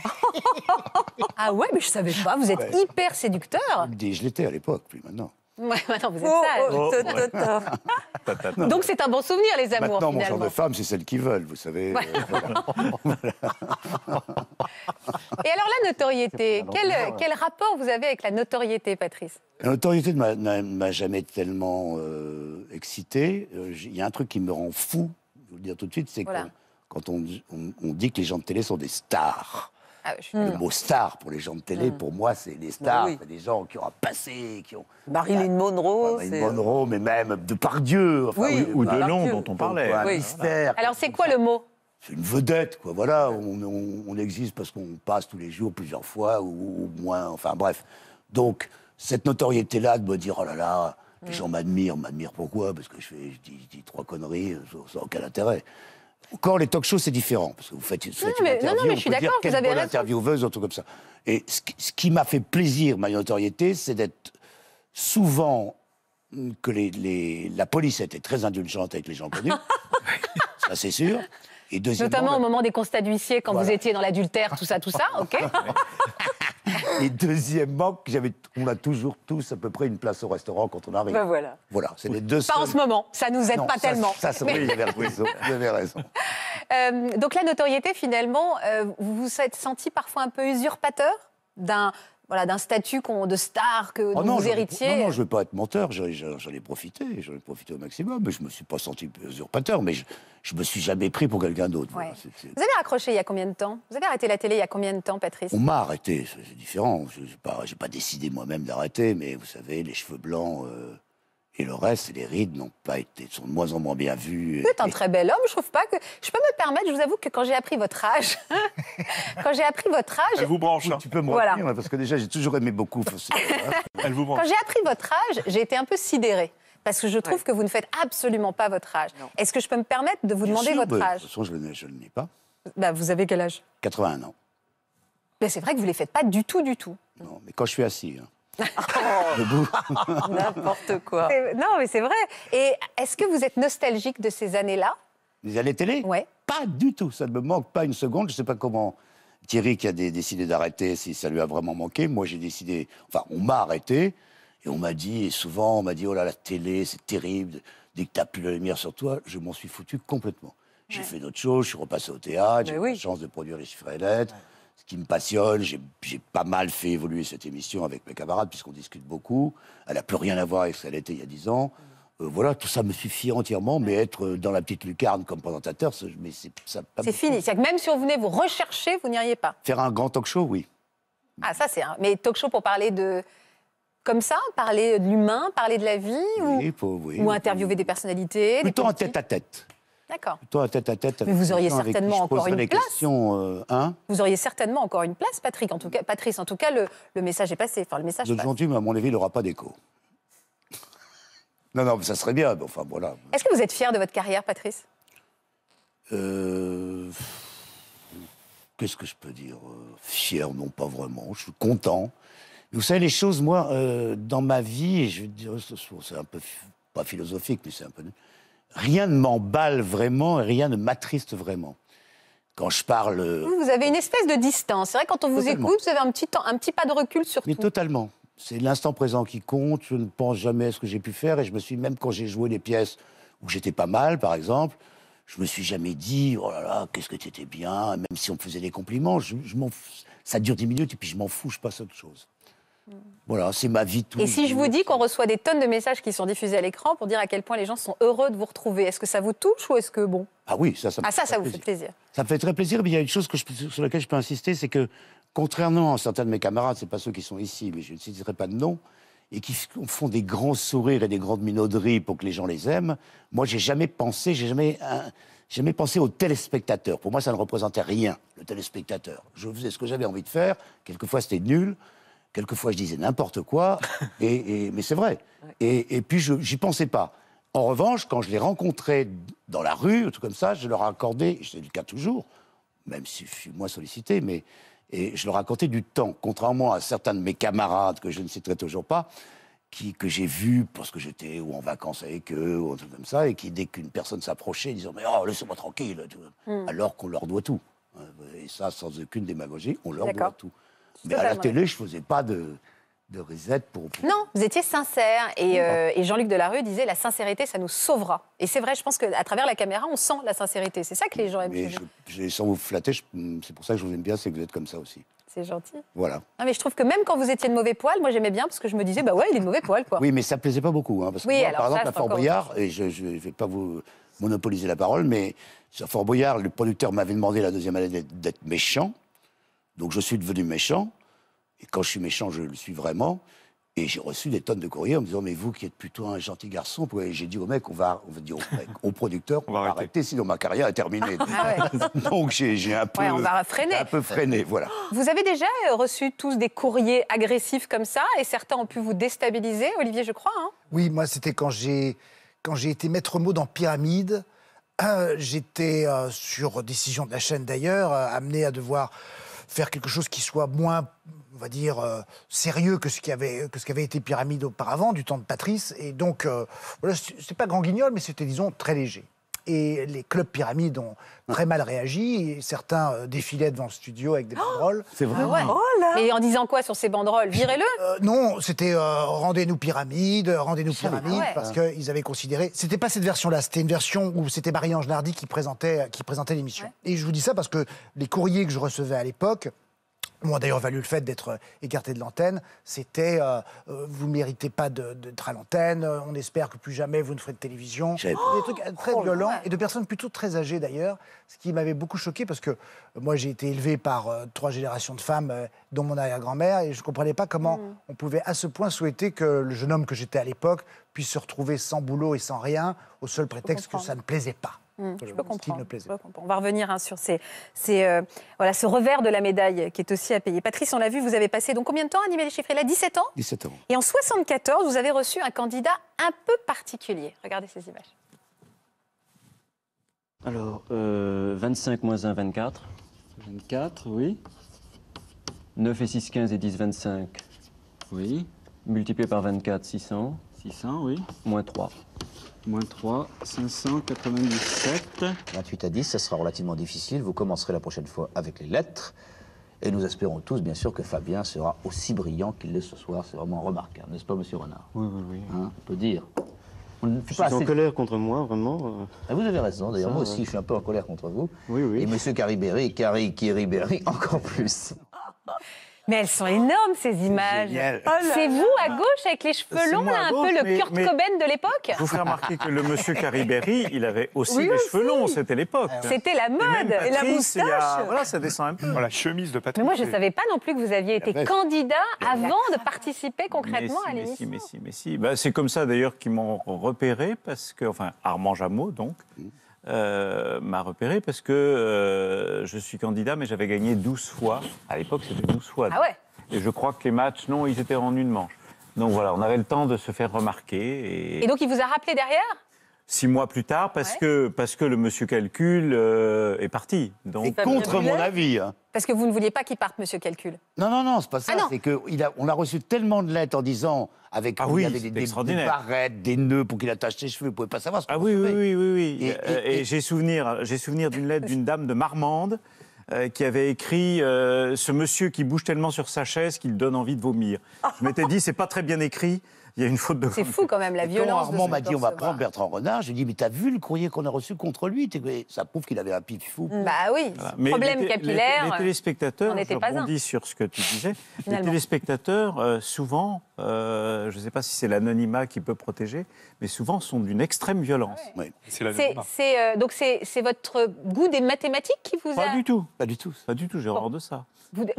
Ah ouais, mais je savais pas, vous êtes hyper séducteur.
Je l'étais à l'époque, puis maintenant.
Donc, c'est un bon souvenir, les amours. Maintenant, mon genre de
femme, c'est celles qui veulent, vous savez. Euh,
Et alors, la notoriété, quel, quel, rapport vous avez avec la notoriété, Patrice
La notoriété ne m'a jamais tellement euh, excité. Euh, il y a un truc qui me rend fou, je vous le dire tout de suite, c'est que quand on dit que les gens de télé sont des stars. Ah, hmm. le mot star pour les gens de télé, hmm. pour moi, c'est les bah stars, des gens qui ont un passé, qui ont. Marilyn Monroe. Marilyn Monroe, mais même de Pardieu ou, de nom dont on parlait. Alors,
c'est quoi le mot
c'est une vedette, quoi. Voilà, on, existe parce qu'on passe tous les jours plusieurs fois, ou, moins, enfin bref. Donc, cette notoriété-là de me dire, oh là là, les hmm. gens m'admirent, m'admirent pourquoi Parce que je, fais, dis, je dis trois conneries sans aucun intérêt. Encore, les talk shows, c'est différent. Parce que vous faites, une interview, non, un truc comme ça. Et ce, qui m'a fait plaisir, ma notoriété, c'est d'être souvent mm, que les, la police était très indulgente avec les gens connus. ça, c'est sûr. Et Notamment
au moment des constats d'huissier, quand vous étiez dans l'adultère, tout ça, tout ça, ok Et
deuxièmement, j'avais, on a toujours tous à peu près une place au restaurant quand on arrive. Ben voilà. Voilà, c'est les deux. Pas en ce moment, ça nous aide pas tellement. Ça, ça oui, j'avais raison. raison.
Euh, donc la notoriété, finalement, euh, vous vous êtes senti parfois un peu usurpateur d'un voilà, d'un statut de star que oh héritiers... non, Non, non, je
ne veux pas être menteur, j'en ai profité, j'en ai profité au maximum, mais je ne me suis pas senti usurpateur, mais je ne me suis jamais pris pour quelqu'un d'autre.
vous avez accroché il y a combien de temps Vous avez arrêté la télé il y a combien de temps, Patrice On m'a
arrêté, c'est différent. Je n'ai pas, décidé moi-même d'arrêter, mais vous savez, les cheveux blancs... Euh, et le reste, les rides n'ont pas été, sont de moins en moins bien vues. Vous êtes un très bel
homme, je trouve pas que. Je peux me permettre, je vous avoue que quand j'ai appris votre âge, quand j'ai appris votre âge. Elle vous
branche, hein. Tu peux me reprendre, hein, parce que déjà, j'ai toujours aimé beaucoup. Hein. Elle vous Quand j'ai
appris votre âge, j'ai été un peu sidérée. Parce que je trouve que vous ne faites absolument pas votre âge. Est-ce que je peux me permettre de vous demander votre bah, âge De toute
façon, je ne l'ai pas.
Bah, vous avez quel âge 81 ans. Mais c'est vrai que vous ne les faites pas du tout, du tout.
Non, mais quand je suis assis. Oh. N'importe quoi.
Non, mais c'est vrai. Et est-ce que vous êtes nostalgique de ces années-là
Les années télé Ouais. Pas du tout. Ça ne me manque pas une seconde. Je ne sais pas comment. Thierry qui a décidé d'arrêter, si ça lui a vraiment manqué. Moi, j'ai décidé. Enfin, on m'a arrêté. Et on m'a dit, et souvent, on m'a dit Oh là, la télé, c'est terrible. Dès que tu n'as plus la lumière sur toi, je m'en suis foutu complètement. J'ai fait d'autres choses, je suis repassé au théâtre, j'ai eu la chance de produire les chiffres et lettres ce qui me passionne. J'ai pas mal fait évoluer cette émission avec mes camarades, puisqu'on discute beaucoup. Elle n'a plus rien à voir avec ce qu'elle était il y a dix ans. Euh, voilà, tout ça me suffit entièrement, mais être euh, dans la petite lucarne comme présentateur, c'est
fini. C'est que même si on venait vous rechercher, vous n'iriez pas.
Faire un grand talk show, oui.
Ah, ça c'est un. Mais talk show pour parler de. Comme ça Parler de l'humain, parler de la vie oui, ou... Pour, ou... interviewer des personnalités Plutôt en
tête à tête. D'accord. tête à tête. Mais vous auriez certainement encore une place. Questions, euh, hein
vous auriez certainement encore une place, Patrick. En tout cas, Patrice, en tout cas, le, message est passé. Enfin, le message.
à mon avis, il n'aura pas d'écho. Non, non, mais ça serait bien. enfin, voilà.
Est-ce que vous êtes fier de votre carrière, Patrice
euh, Qu'est-ce que je peux dire euh, Fier, non, pas vraiment. Je suis content. vous savez, les choses, moi, dans ma vie, je veux dire, c'est un peu pas philosophique, mais c'est un peu rien ne m'emballe vraiment et rien ne m'attriste vraiment. Quand je parle. Euh,
vous avez une espèce de distance. C'est vrai, quand on vous écoute, vous avez un petit, temps, pas de recul sur Mais
totalement. C'est l'instant présent qui compte. Je ne pense jamais à ce que j'ai pu faire. Et je me suis, même quand j'ai joué des pièces où j'étais pas mal, par exemple, je me suis jamais dit, oh là là, qu'est-ce que tu étais bien. Même si on me faisait des compliments, je, ça dure 10 minutes et puis je m'en fous, je passe à autre chose. Voilà, c'est ma vie. Tout et si je vous
dis qu'on reçoit des tonnes de messages qui sont diffusés à l'écran pour dire à quel point les gens sont heureux de vous retrouver, est-ce que ça vous touche ou est-ce que bon
Ah oui, ça, ça ah, ça, ça vous fait plaisir. Ça me fait très plaisir, mais il y a une chose que je, sur laquelle je peux insister, c'est que contrairement à certains de mes camarades, c'est pas ceux qui sont ici, mais je ne citerai pas de nom, et qui font des grands sourires et des grandes minauderies pour que les gens les aiment, moi j'ai jamais pensé, j'ai jamais. Euh, j'ai jamais pensé au téléspectateur. Pour moi, ça ne représentait rien, le téléspectateur. Je faisais ce que j'avais envie de faire. Quelquefois, c'était nul. Quelquefois, je disais n'importe quoi, et, mais c'est vrai. Et, puis, je n'y pensais pas. En revanche, quand je les rencontrais dans la rue, ou tout comme ça, je leur accordais, c'est le cas toujours, même si je suis moins sollicité, mais et je leur accordais du temps, contrairement à certains de mes camarades que je ne citerai toujours pas, qui, que j'ai vus parce que j'étais ou en vacances avec eux, ou comme ça, et qui, dès qu'une personne s'approchait, disaient « Mais oh, laissez-moi tranquille hmm. Alors qu'on leur doit tout. Euh, et ça, sans aucune démagogie, on leur doit tout.
Mais à bah, la télé, je
ne faisais pas de, reset pour,
Non, vous étiez sincère. Euh, et, Jean-Luc Delarue disait la sincérité, ça nous sauvera. Et c'est vrai, je pense qu'à travers la caméra, on sent la sincérité. C'est ça que les gens aiment.
Mais sans vous flatter, c'est pour ça que je vous aime bien, c'est que vous êtes comme ça aussi. C'est gentil. Voilà.
Non, mais je trouve que même quand vous étiez de mauvais poil, moi j'aimais bien parce que je me disais, bah ouais, il est de mauvais poil, quoi. Oui,
mais ça plaisait pas beaucoup. Hein, parce que par exemple, à Fort Boyard, et je ne vais pas vous monopoliser la parole, mais sur Fort Boyard, le producteur m'avait demandé la deuxième année d'être méchant. Donc je suis devenu méchant, et quand je suis méchant, je le suis vraiment. Et j'ai reçu des tonnes de courriers en me disant Mais vous qui êtes plutôt un gentil garçon, j'ai dit au mec, on va, on va dire au, producteur, on, va arrêter. sinon ma carrière est terminée. Ah Donc j'ai un peu. Un peu freiné, voilà.
Vous avez déjà euh, reçu tous des courriers agressifs comme ça, et certains ont pu vous déstabiliser, Olivier, je crois. Hein
oui,
moi, c'était quand j'ai été maître mot dans Pyramide. Euh, j'étais, euh, sur décision de la chaîne d'ailleurs, amené à devoir faire quelque chose qui soit moins, on va dire, euh, sérieux que ce, qui avait, que ce qui avait été Pyramide auparavant, du temps de Patrice. Et donc, euh, voilà, c'est pas grand guignol, mais c'était, disons, très léger et les clubs pyramides ont très mal réagi. certains euh, défilaient devant le studio avec des oh banderoles. C'est vrai. Ah
oh et en disant quoi sur ces banderoles Virez-le euh,
Non, c'était euh, rendez-nous pyramide, rendez-nous pyramides, parce qu'ils avaient considéré. C'était pas cette version-là, c'était une version où c'était Marie-Ange Nardi qui présentait, qui présentait l'émission. Et je vous dis ça parce que les courriers que je recevais à l'époque, moi, d'ailleurs valu le fait d'être euh, écarté de l'antenne, c'était euh, euh, vous ne méritez pas d'être à l'antenne, on espère que plus jamais vous ne ferez de télévision. Des trucs très oh, violents et de personnes plutôt très âgées d'ailleurs, ce qui m'avait beaucoup choqué parce que moi j'ai été élevé par trois générations de femmes, dont mon arrière-grand-mère, et je ne comprenais pas comment mm. on pouvait à ce point souhaiter que le jeune homme que j'étais à l'époque puisse se retrouver sans boulot et sans rien au seul prétexte que ça ne plaisait pas. Mmh, je peux comprendre.
On va revenir hein, sur euh, voilà, ce revers de la médaille qui est aussi à payer. Patrice, on l'a vu, vous avez passé donc combien de temps à animer les chiffres là 17 ans 17 ans. Et en 74, vous avez reçu un candidat un peu particulier. Regardez ces images.
Alors, 25 euh,
moins 1, 24. 24, oui. 9 et 6, 15 et 10, 25. Oui. Multiplié par 24, 600. 600, oui. Moins 3.
Moins 3, 597. 28 à 10, ça sera relativement difficile.
Vous commencerez la prochaine fois avec les lettres. Et nous espérons tous, bien sûr, que Fabien sera aussi brillant qu'il l'est ce soir. C'est vraiment remarquable, n'est-ce pas, monsieur Renard
Oui, oui, oui. Hein,
on peut dire. On je suis en
colère contre moi, vraiment. Euh. Ah, vous avez raison, d'ailleurs, moi aussi, je suis
un peu en colère contre vous. Oui, oui. Et monsieur Caribéry, Caribéry, encore plus.
Mais elles sont énormes, ces images. Oh c'est vous à gauche avec les cheveux longs, un peu le Kurt Cobain de l'époque. Vous ferez remarquer que le monsieur Caribéry,
il avait aussi les cheveux longs, c'était l'époque. Ah c'était
la mode, et, la moustache. Voilà, ça descend un
peu. La chemise de patron. Mais moi, je ne savais
pas non plus que vous aviez été candidat avant de participer concrètement à l'émission.
Mais si, mais si, mais si. Bah, c'est comme ça d'ailleurs qu'ils m'ont repéré, parce que, enfin, Armand Jameau, donc. Mm. Euh, m'a repéré parce que euh, je suis candidat, mais j'avais gagné 12 fois. À l'époque, c'était 12 fois. Ah ouais Et je crois que les matchs, non, ils étaient en une manche. Donc voilà, on avait le temps de se faire remarquer. et donc il vous a rappelé derrière six mois plus tard parce, que, parce que le monsieur Calcul euh, est parti. Donc, contre mon avis. Hein.
Parce que vous ne vouliez pas qu'il parte, monsieur Calcul.
Non, non, non, c'est pas ça. Ah c'est
qu'on a, a reçu tellement de lettres en disant avec ah oui, il y des, des,
barrettes, des nœuds pour qu'il attache ses cheveux. Vous pouvez pas savoir ce que Ah oui, oui, oui, oui, Et, euh, j'ai souvenir, souvenir d'une lettre d'une dame de Marmande euh, qui avait écrit ce monsieur qui bouge tellement sur sa chaise qu'il donne envie de vomir. Je m'étais dit c'est pas très bien écrit faute C'est fou quand
même la violence. Armand m'a dit on va
prendre Bertrand Renard, j'ai dit mais t'as vu le courrier qu'on a reçu contre lui Ça prouve qu'il avait un pif fou.
Mm. Bah oui, problème capillaire. Les,
téléspectateurs, on je rebondis sur ce que tu disais. les téléspectateurs, euh, souvent, euh, je ne sais pas si c'est l'anonymat qui peut protéger, mais souvent sont d'une extrême violence. C'est
euh, donc c'est votre goût des mathématiques qui
vous a. Pas du
tout, pas du tout, pas du tout. J'ai horreur de ça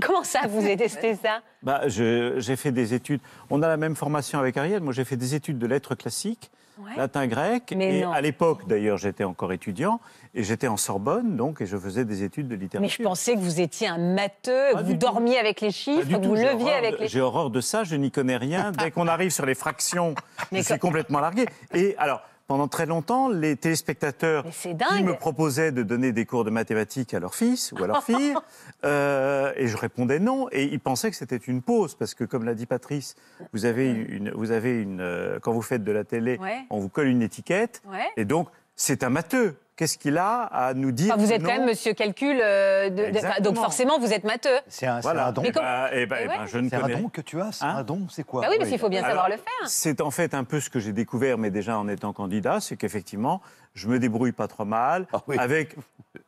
comment ça, vous détestez ça
bah, J'ai fait des études. On a la même formation avec Ariel. Moi, j'ai fait des études de lettres classiques, latin, grec. Mais et à l'époque, d'ailleurs, j'étais encore étudiant. Et j'étais en Sorbonne, donc, et je faisais des études de littérature. Mais
je pensais que vous étiez un matheux, que vous dormiez avec les chiffres, vous leviez avec les chiffres. J'ai
horreur de ça, je n'y connais rien. Dès qu'on arrive sur les fractions, c'est complètement largué. Et alors, pendant très longtemps, les téléspectateurs qui me proposaient de donner des cours de mathématiques à leur fils ou à leur fille, euh, et je répondais non, et ils pensaient que c'était une pause, parce que comme l'a dit Patrice, vous avez euh. une, vous avez une, euh, quand vous faites de la télé, on vous colle une étiquette, et donc c'est un matheux. Qu'est-ce qu'il a à nous dire Vous êtes quand même Monsieur
Calcul, euh, donc forcément vous êtes matheux. C'est un, voilà. Donc eh ben, eh ben, je ne c'est un don
que tu as, c'est hein un don, c'est quoi bah Oui, mais il faut bien savoir le faire. C'est en fait un peu ce que j'ai découvert, mais déjà en étant candidat, c'est qu'effectivement, je me débrouille pas trop mal ah avec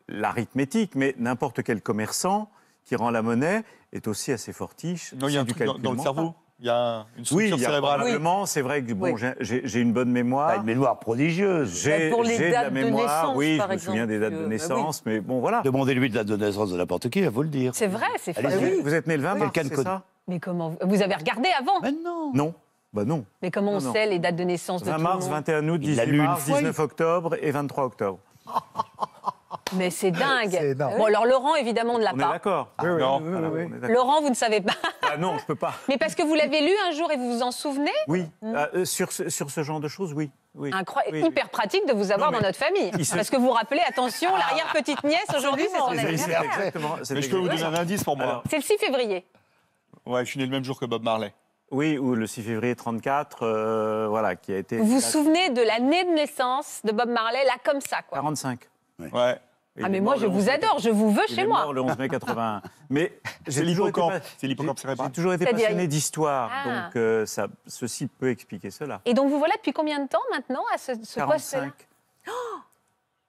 l'arithmétique, mais n'importe quel commerçant qui rend la monnaie est aussi assez fortiche. Non, il y a un truc dans, le cerveau. Il y a une structure cérébrale. c'est vrai que bon, j'ai une bonne mémoire. une mémoire prodigieuse. J'ai bah, de la mémoire, oui, je me souviens des dates de euh, bah naissance, mais bon, voilà. Demandez-lui de la de naissance de n'importe qui, il vous le dire.
C'est vrai, c'est vrai. Vous, êtes né le 20 mars, c'est ça Mais comment
Vous avez regardé avant bah non
Non. Bah non.
Mais comment on sait les dates de naissance de 20 mars, tout le monde
21 août, 18 mars, 19 octobre et 23 octobre.
Mais c'est dingue. Bon, alors Laurent, évidemment, on ne l'a pas.
on est Laurent, vous ne savez pas. Ah non, je peux pas.
Mais parce que vous l'avez lu un jour et vous vous en souvenez Oui.
Hmm ah, euh, sur, ce, sur ce genre de choses, oui. Oui, hyper
pratique de vous avoir dans notre famille. Parce que vous rappelez, attention, ah. l'arrière-petite-nièce, ah, aujourd'hui, c'est son anniversaire.
Exactement. Mais je peux vous donner un indice pour moi.
C'est le 6 février.
Ouais, je suis né le même jour que Bob Marley. Oui, ou le 6 février 34, euh, voilà, qui a été... Vous vous
souvenez de l'année de naissance de Bob Marley, là, comme ça, quoi 45.
Ouais. ouais. Ah mais moi je vous adore, je vous veux chez moi. Mort le 11 mai 81. mais c'est l'hippocampe, c'est l'hippocampe J'ai toujours été passionné d'histoire, ah. donc euh, ceci peut expliquer cela. Et
donc vous voilà depuis combien de temps maintenant à ce, ce 45. poste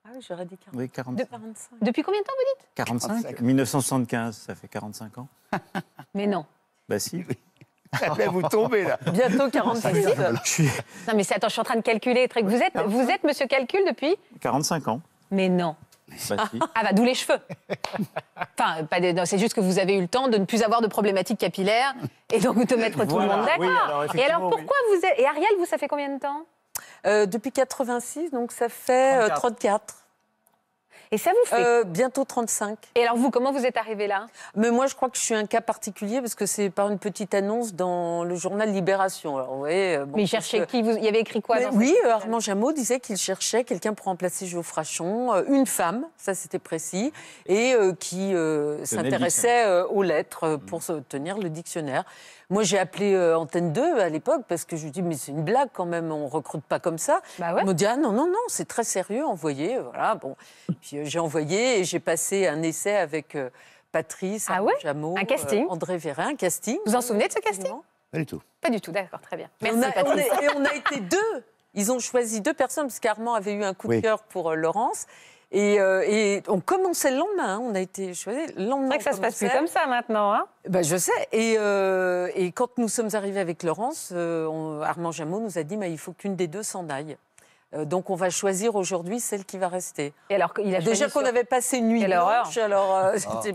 ah oui, j'aurais dit 40. Oui, 45. Depuis combien de temps vous dites 45.
1975, ça fait 45 ans.
mais non.
Bah si. Oui. Eh ben, vous tombez là. Bientôt 46. Suis...
Non mais attends, je suis en train de calculer. Vous êtes, vous êtes monsieur Calcul depuis 45 ans. Mais non. Bah, ah, bah d'où les cheveux. enfin, pas c'est juste que vous avez eu le temps de ne plus avoir de problématiques capillaires et donc de mettre tout le monde d'accord. et alors pourquoi vous êtes... Et Ariel, vous, ça fait combien de temps euh, Depuis
86, donc ça fait 34. Euh, et ça vous fait euh, Bientôt 35. Et alors vous, comment vous êtes arrivé là Mais moi, je crois que je suis un cas particulier parce que c'est par une petite annonce dans le journal Libération. Euh, mais il cherchait qui vous... Il y avait écrit quoi Oui, Armand Jameau disait qu'il cherchait quelqu'un pour remplacer Geoffrachon, euh, une femme, ça c'était précis, et qui s'intéressait aux lettres pour mmh. tenir le dictionnaire. Moi, j'ai appelé euh, Antenne 2 à l'époque parce que je lui dis mais c'est une blague quand même, on recrute pas comme ça. Bah me dit ah non non non, c'est très sérieux, envoyez, euh, voilà bon. Puis euh, j'ai envoyé et j'ai passé un essai avec Patrice, ah Jameau, un casting. André Vérin, un casting. Vous vous en souvenez de ce casting Pas du tout. Pas du tout, d'accord, très bien. et on a été deux. Ils ont choisi deux personnes parce qu'Armand avait eu un coup de cœur pour Laurence. Euh, et, on commençait le lendemain. Hein. On a été choisi le lendemain. C'est vrai que ça se passe plus comme ça maintenant. Hein. Ben, je sais. Euh, et, quand nous sommes arrivés avec Laurence, euh, Armand Jameau nous a dit mais il faut qu'une des deux s'en aille. Donc on va choisir aujourd'hui celle qui va rester. Et alors, a Déjà qu'on avait passé une nuit alors. Ah.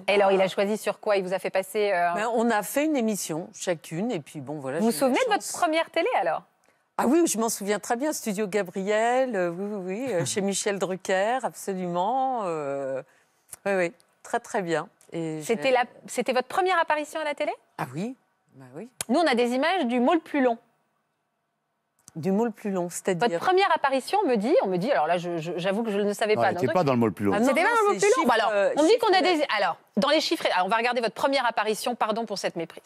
Et alors il a
choisi sur quoi Il vous a fait passer. Ben,
on a fait une émission chacune et puis bon voilà. Vous vous souvenez de votre première télé alors ah oui, je m'en souviens très bien. Studio Gabriel, euh, oui, oui, euh, chez Michel Drucker, absolument. Euh, oui, oui, très, très bien. C'était
votre première apparition à la télé
Ah oui, bah
oui. Nous, on a des images du mot plus long.
Du mot plus long, c'est-à-dire Votre première
apparition, on me dit, on me dit, alors là, j'avoue que je ne savais non, pas. C'était pas dans le mot plus long. Ah c'était pas dans le mot plus long. alors, on dit qu'on a des... Alors, dans les chiffres... Alors, on va regarder votre première apparition, pardon pour cette méprise.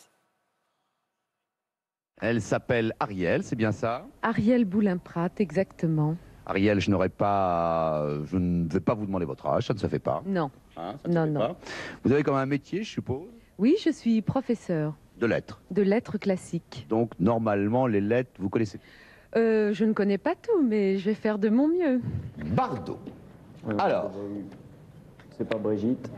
Elle s'appelle Ariel, c'est bien ça
Ariel boulin exactement.
Ariel, je n'aurais pas, je ne vais pas vous demander votre âge, ça ne se fait pas. Non. Hein, non, non. Vous avez quand même un métier, je suppose
Oui, je suis professeur. De lettres. De lettres classiques.
Donc normalement, les lettres, vous connaissez.
Euh, je ne connais pas tout, mais je vais faire de mon mieux. Bardo
Alors. C'est pas Brigitte.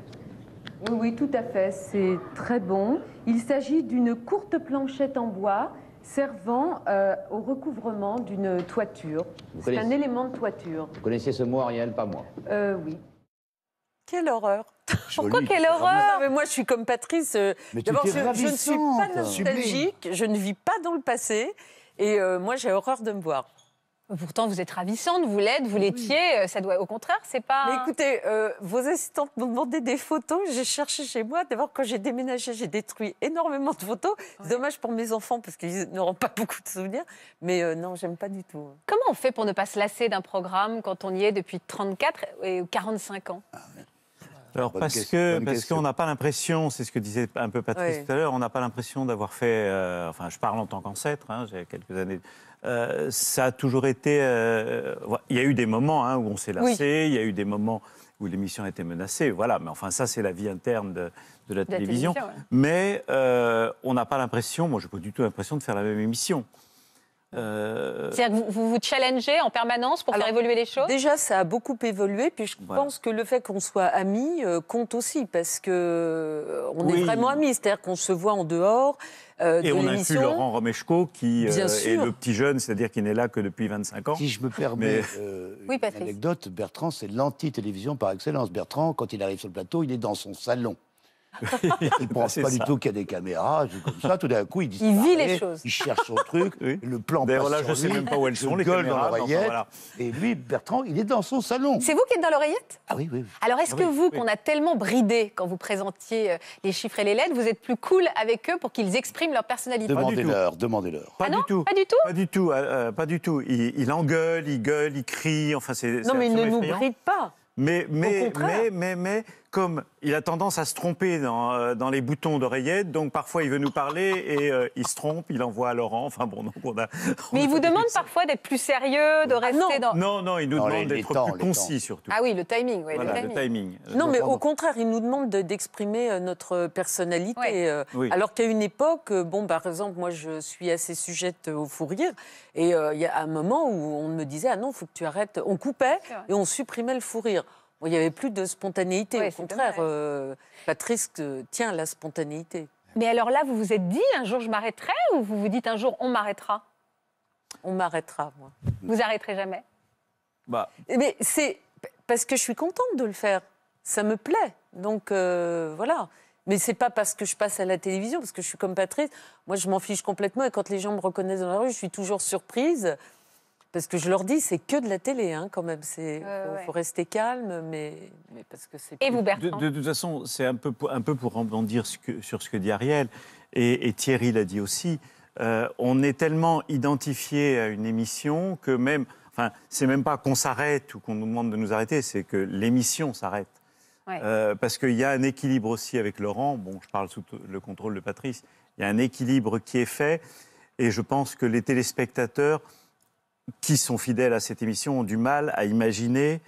Oui, oui, tout à fait. C'est très bon. Il s'agit d'une courte planchette en bois servant euh, au recouvrement d'une toiture. C'est un élément de toiture. Vous connaissez ce mot, Ariel, pas moi euh, Oui. Quelle horreur Pourquoi quelle horreur mais Moi, je suis comme Patrice. Euh, d'abord, je, ne suis pas nostalgique, je ne vis pas dans le passé, et moi, j'ai horreur de me voir.
Pourtant, vous êtes ravissante, vous l'êtes, vous l'étiez. Euh, ça doit, au contraire, c'est pas.
écoutez, euh, vos assistants m'ont demandé des photos. J'ai cherché chez moi. D'abord, quand j'ai déménagé, j'ai détruit énormément de photos. dommage pour mes enfants parce qu'ils n'auront pas beaucoup de souvenirs. Mais euh, non, j'aime pas du tout.
Comment on fait pour ne pas se lasser d'un programme quand on y est depuis 34 et 45 ans ah,
Alors parce que parce qu'on n'a pas l'impression, c'est ce que disait un peu Patrice tout à l'heure, on n'a pas l'impression d'avoir fait. enfin, je parle en tant qu'ancêtre. Hein, j'ai quelques années euh, ça a toujours été. Euh, il y a eu des moments hein, où on s'est lassé, il y a eu des moments où l'émission a été menacée, voilà. Mais enfin, ça, c'est la vie interne de, la, télévision. Mais euh, on n'a pas l'impression, moi, je n'ai pas du tout l'impression de faire la même émission. C'est-à-dire
que vous vous challengez en permanence pour faire évoluer les choses Déjà, ça a beaucoup évolué. Puis je pense que le fait qu'on soit amis compte aussi, parce qu'on on est vraiment amis. C'est-à-dire qu'on se voit en dehors euh, Et on a vu Laurent
Romeshko, qui
euh, est le
petit jeune, c'est-à-dire qui n'est là que depuis 25 ans. Si je me permets
euh, une anecdote, Bertrand, c'est l'anti-télévision par excellence. Bertrand, quand il arrive sur le plateau, il est dans son salon. il ne pense pas du tout qu'il y a des caméras, Tout d'un coup, il vit les choses. Il cherche son truc. Le plan passe là, je sais même pas où elles sont, gueule dans l'oreillette. Et lui, Bertrand, il est dans son salon.
C'est vous qui êtes dans l'oreillette
Ah oui, oui. Alors, est-ce ah que vous, qu'on a
tellement bridé quand vous présentiez euh, les chiffres et les lettres, vous êtes plus cool avec eux pour qu'ils expriment leur personnalité Demandez-leur,
demandez-leur. Pas, du tout. Ah pas du tout Pas du tout. pas du tout. Euh, euh, il, engueule, il gueule, il crie. Enfin, c'est. Non, mais il ne nous bride pas. mais, mais, mais, mais comme il a tendance à se tromper euh, dans, les boutons d'oreillette, donc parfois il veut nous parler et euh, il se trompe, il envoie à Laurent. Enfin bon, donc on a.
Mais il vous demande parfois d'être plus sérieux, de ah rester non. dans. Non,
non, il nous demande d'être plus concis surtout.
Ah oui, le timing, oui. le, timing. Non, mais au contraire, il nous demande d'exprimer euh, notre personnalité. Alors qu'à une époque, bon, par exemple, moi je suis assez sujette au fou rire, et il y a un moment où on me disait Ah non, faut que tu arrêtes. On coupait et on supprimait le fou rire il n'y avait plus de spontanéité. Au contraire, euh, Patrice euh, tient la spontanéité.
Mais alors là, vous vous êtes dit un jour je m'arrêterai
ou vous vous dites un jour on m'arrêtera On m'arrêtera, moi. Vous arrêterez jamais bah. Mais eh c'est parce que je suis contente de le faire. Ça me plaît. Donc euh, voilà. Mais c'est pas parce que je passe à la télévision, parce que je suis comme Patrice. Moi, je m'en fiche complètement. Et quand les gens me reconnaissent dans la rue, je suis toujours surprise. Parce que je leur dis, c'est que de la télé, hein, quand même. Il euh, faut, rester calme, mais, parce que c'est. Et vous, Bertrand de, toute
façon, c'est un peu, pour, un peu pour rebondir sur ce que dit Ariel, et, Thierry l'a dit aussi. Euh, on est tellement identifié à une émission que même. Enfin, c'est même pas qu'on s'arrête ou qu'on nous demande de nous arrêter, c'est que l'émission s'arrête. Euh, parce qu'il y a un équilibre aussi avec Laurent. Bon, je parle sous le contrôle de Patrice. Il y a un équilibre qui est fait. Et je pense que les téléspectateurs qui sont fidèles à cette émission ont du mal à imaginer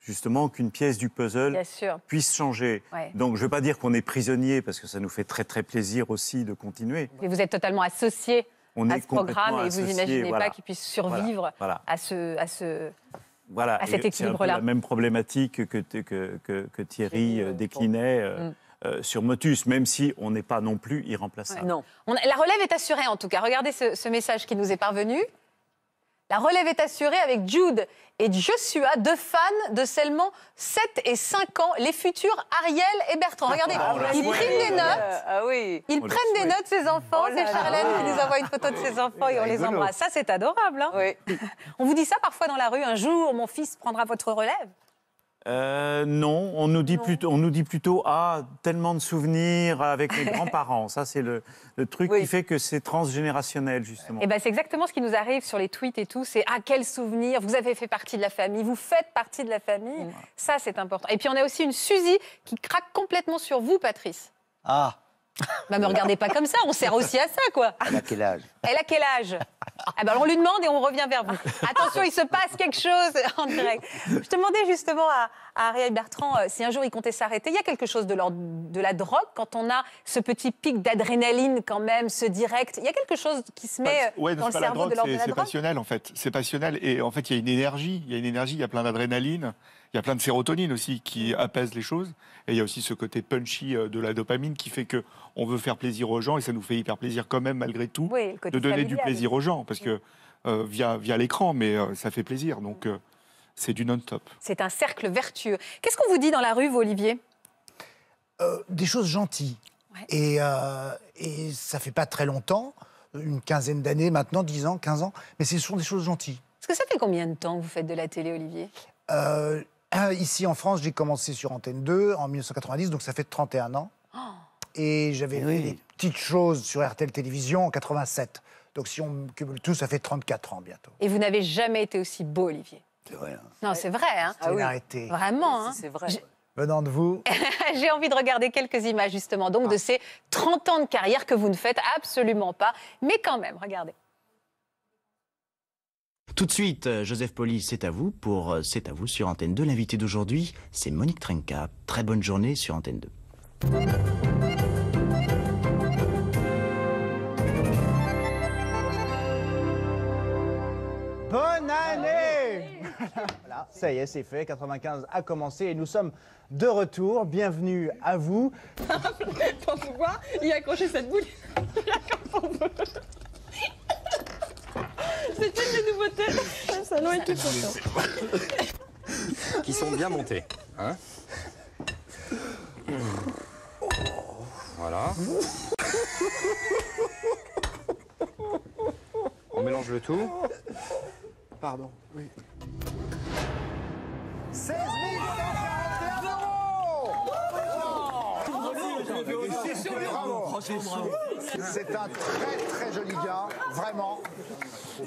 justement qu'une pièce du puzzle puisse changer. Donc je ne veux pas dire qu'on est prisonnier parce que ça nous fait très très plaisir aussi de continuer.
Mais vous êtes totalement associé
on à ce programme et vous n'imaginez pas qu'il
puisse survivre à ce... À ce...
Voilà, à cet équilibre-là. La même problématique que, que, Thierry euh, euh, déclinait euh, sur Motus, même si on n'est pas non plus irremplaçable. non.
la relève est assurée en tout cas. Regardez ce message qui nous est parvenu. La relève est assurée avec Jude et Joshua, deux fans de seulement 7 et 5 ans, les futurs Ariel et Bertrand. Regardez, ah, ils prennent des notes. Ah, oui. Ils prennent des notes, ces enfants. Oh c'est Charlène qui nous envoie une photo de ses enfants et on les embrasse. Ça, c'est adorable. Hein. oui. on vous dit ça parfois dans la rue. Un jour, mon fils prendra votre relève.
Euh, non, on nous, dit Plutôt, on nous dit plutôt ah tellement de souvenirs avec les grands-parents. Ça c'est le, truc qui fait que c'est transgénérationnel justement.
Et eh ben c'est exactement ce qui nous arrive sur les tweets et tout. C'est ah quel souvenir Vous avez fait partie de la famille. Vous faites partie de la famille. Ça c'est important. Et puis on a aussi une Suzy qui craque complètement sur vous, Patrice. Ah. Bah me regardez pas comme ça, on sert aussi à ça quoi. Elle a quel âge Elle a quel âge ah ben on lui demande et on revient vers vous. Attention, il se passe quelque chose en direct. Je demandais justement à, Ariel Bertrand euh, si un jour il comptait s'arrêter. Il y a quelque chose de la drogue quand on a ce petit pic d'adrénaline quand même, ce direct. Il y a quelque chose qui se met euh, dans le cerveau de l'ordre C'est
passionnel en fait. C'est passionnel et en fait il y a une énergie, il y a une énergie, il y a plein d'adrénaline. Il y a plein de sérotonine aussi qui apaise les choses. Et il y a aussi ce côté punchy euh, de la dopamine qui fait que on veut faire plaisir aux gens et ça nous fait hyper plaisir quand même malgré tout
de donner du plaisir
aux gens parce que euh, via via l'écran, mais euh, ça fait plaisir. Donc c'est du non-stop.
C'est un cercle vertueux. Qu'est-ce qu'on vous dit dans la rue, vous, Olivier
Des choses gentilles. Et, et ça fait pas très longtemps, une quinzaine d'années maintenant, 10 ans, 15 ans, mais ce sont des choses gentilles.
Est-ce que ça fait combien de temps que vous faites de la télé, Olivier
ah, ici en France, j'ai commencé sur Antenne 2 en 1990, donc ça fait 31 ans. Oh. Et j'avais eh des petites choses sur RTL Télévision en 87. Donc si on cumule tout, ça fait 34 ans bientôt.
Et vous n'avez jamais été aussi beau, Olivier C'est vrai. Hein. Non, c'est vrai. Hein. Ah, ah Vraiment. C'est hein. vrai.
Venant de vous.
J'ai envie de regarder quelques images justement donc de ah. ces 30 ans de carrière que vous ne faites absolument pas, mais quand même, regardez.
Tout de suite, euh, Joseph Poli, c'est à vous pour euh, C'est à vous sur Antenne 2. L'invité d'aujourd'hui, c'est Monique Trenka. Très bonne journée sur Antenne 2. Bonne année Voilà, ça y est, c'est fait. 95 a commencé et nous sommes de retour. Bienvenue à vous. pour pouvoir y accrocher cette boule,
C'est une nouveauté. nouveautés. salon est tout pour
ça. Qui sont bien montés. Hein voilà. On mélange le tout. Pardon, oui.
16 000 C'est un très très joli gars, vraiment.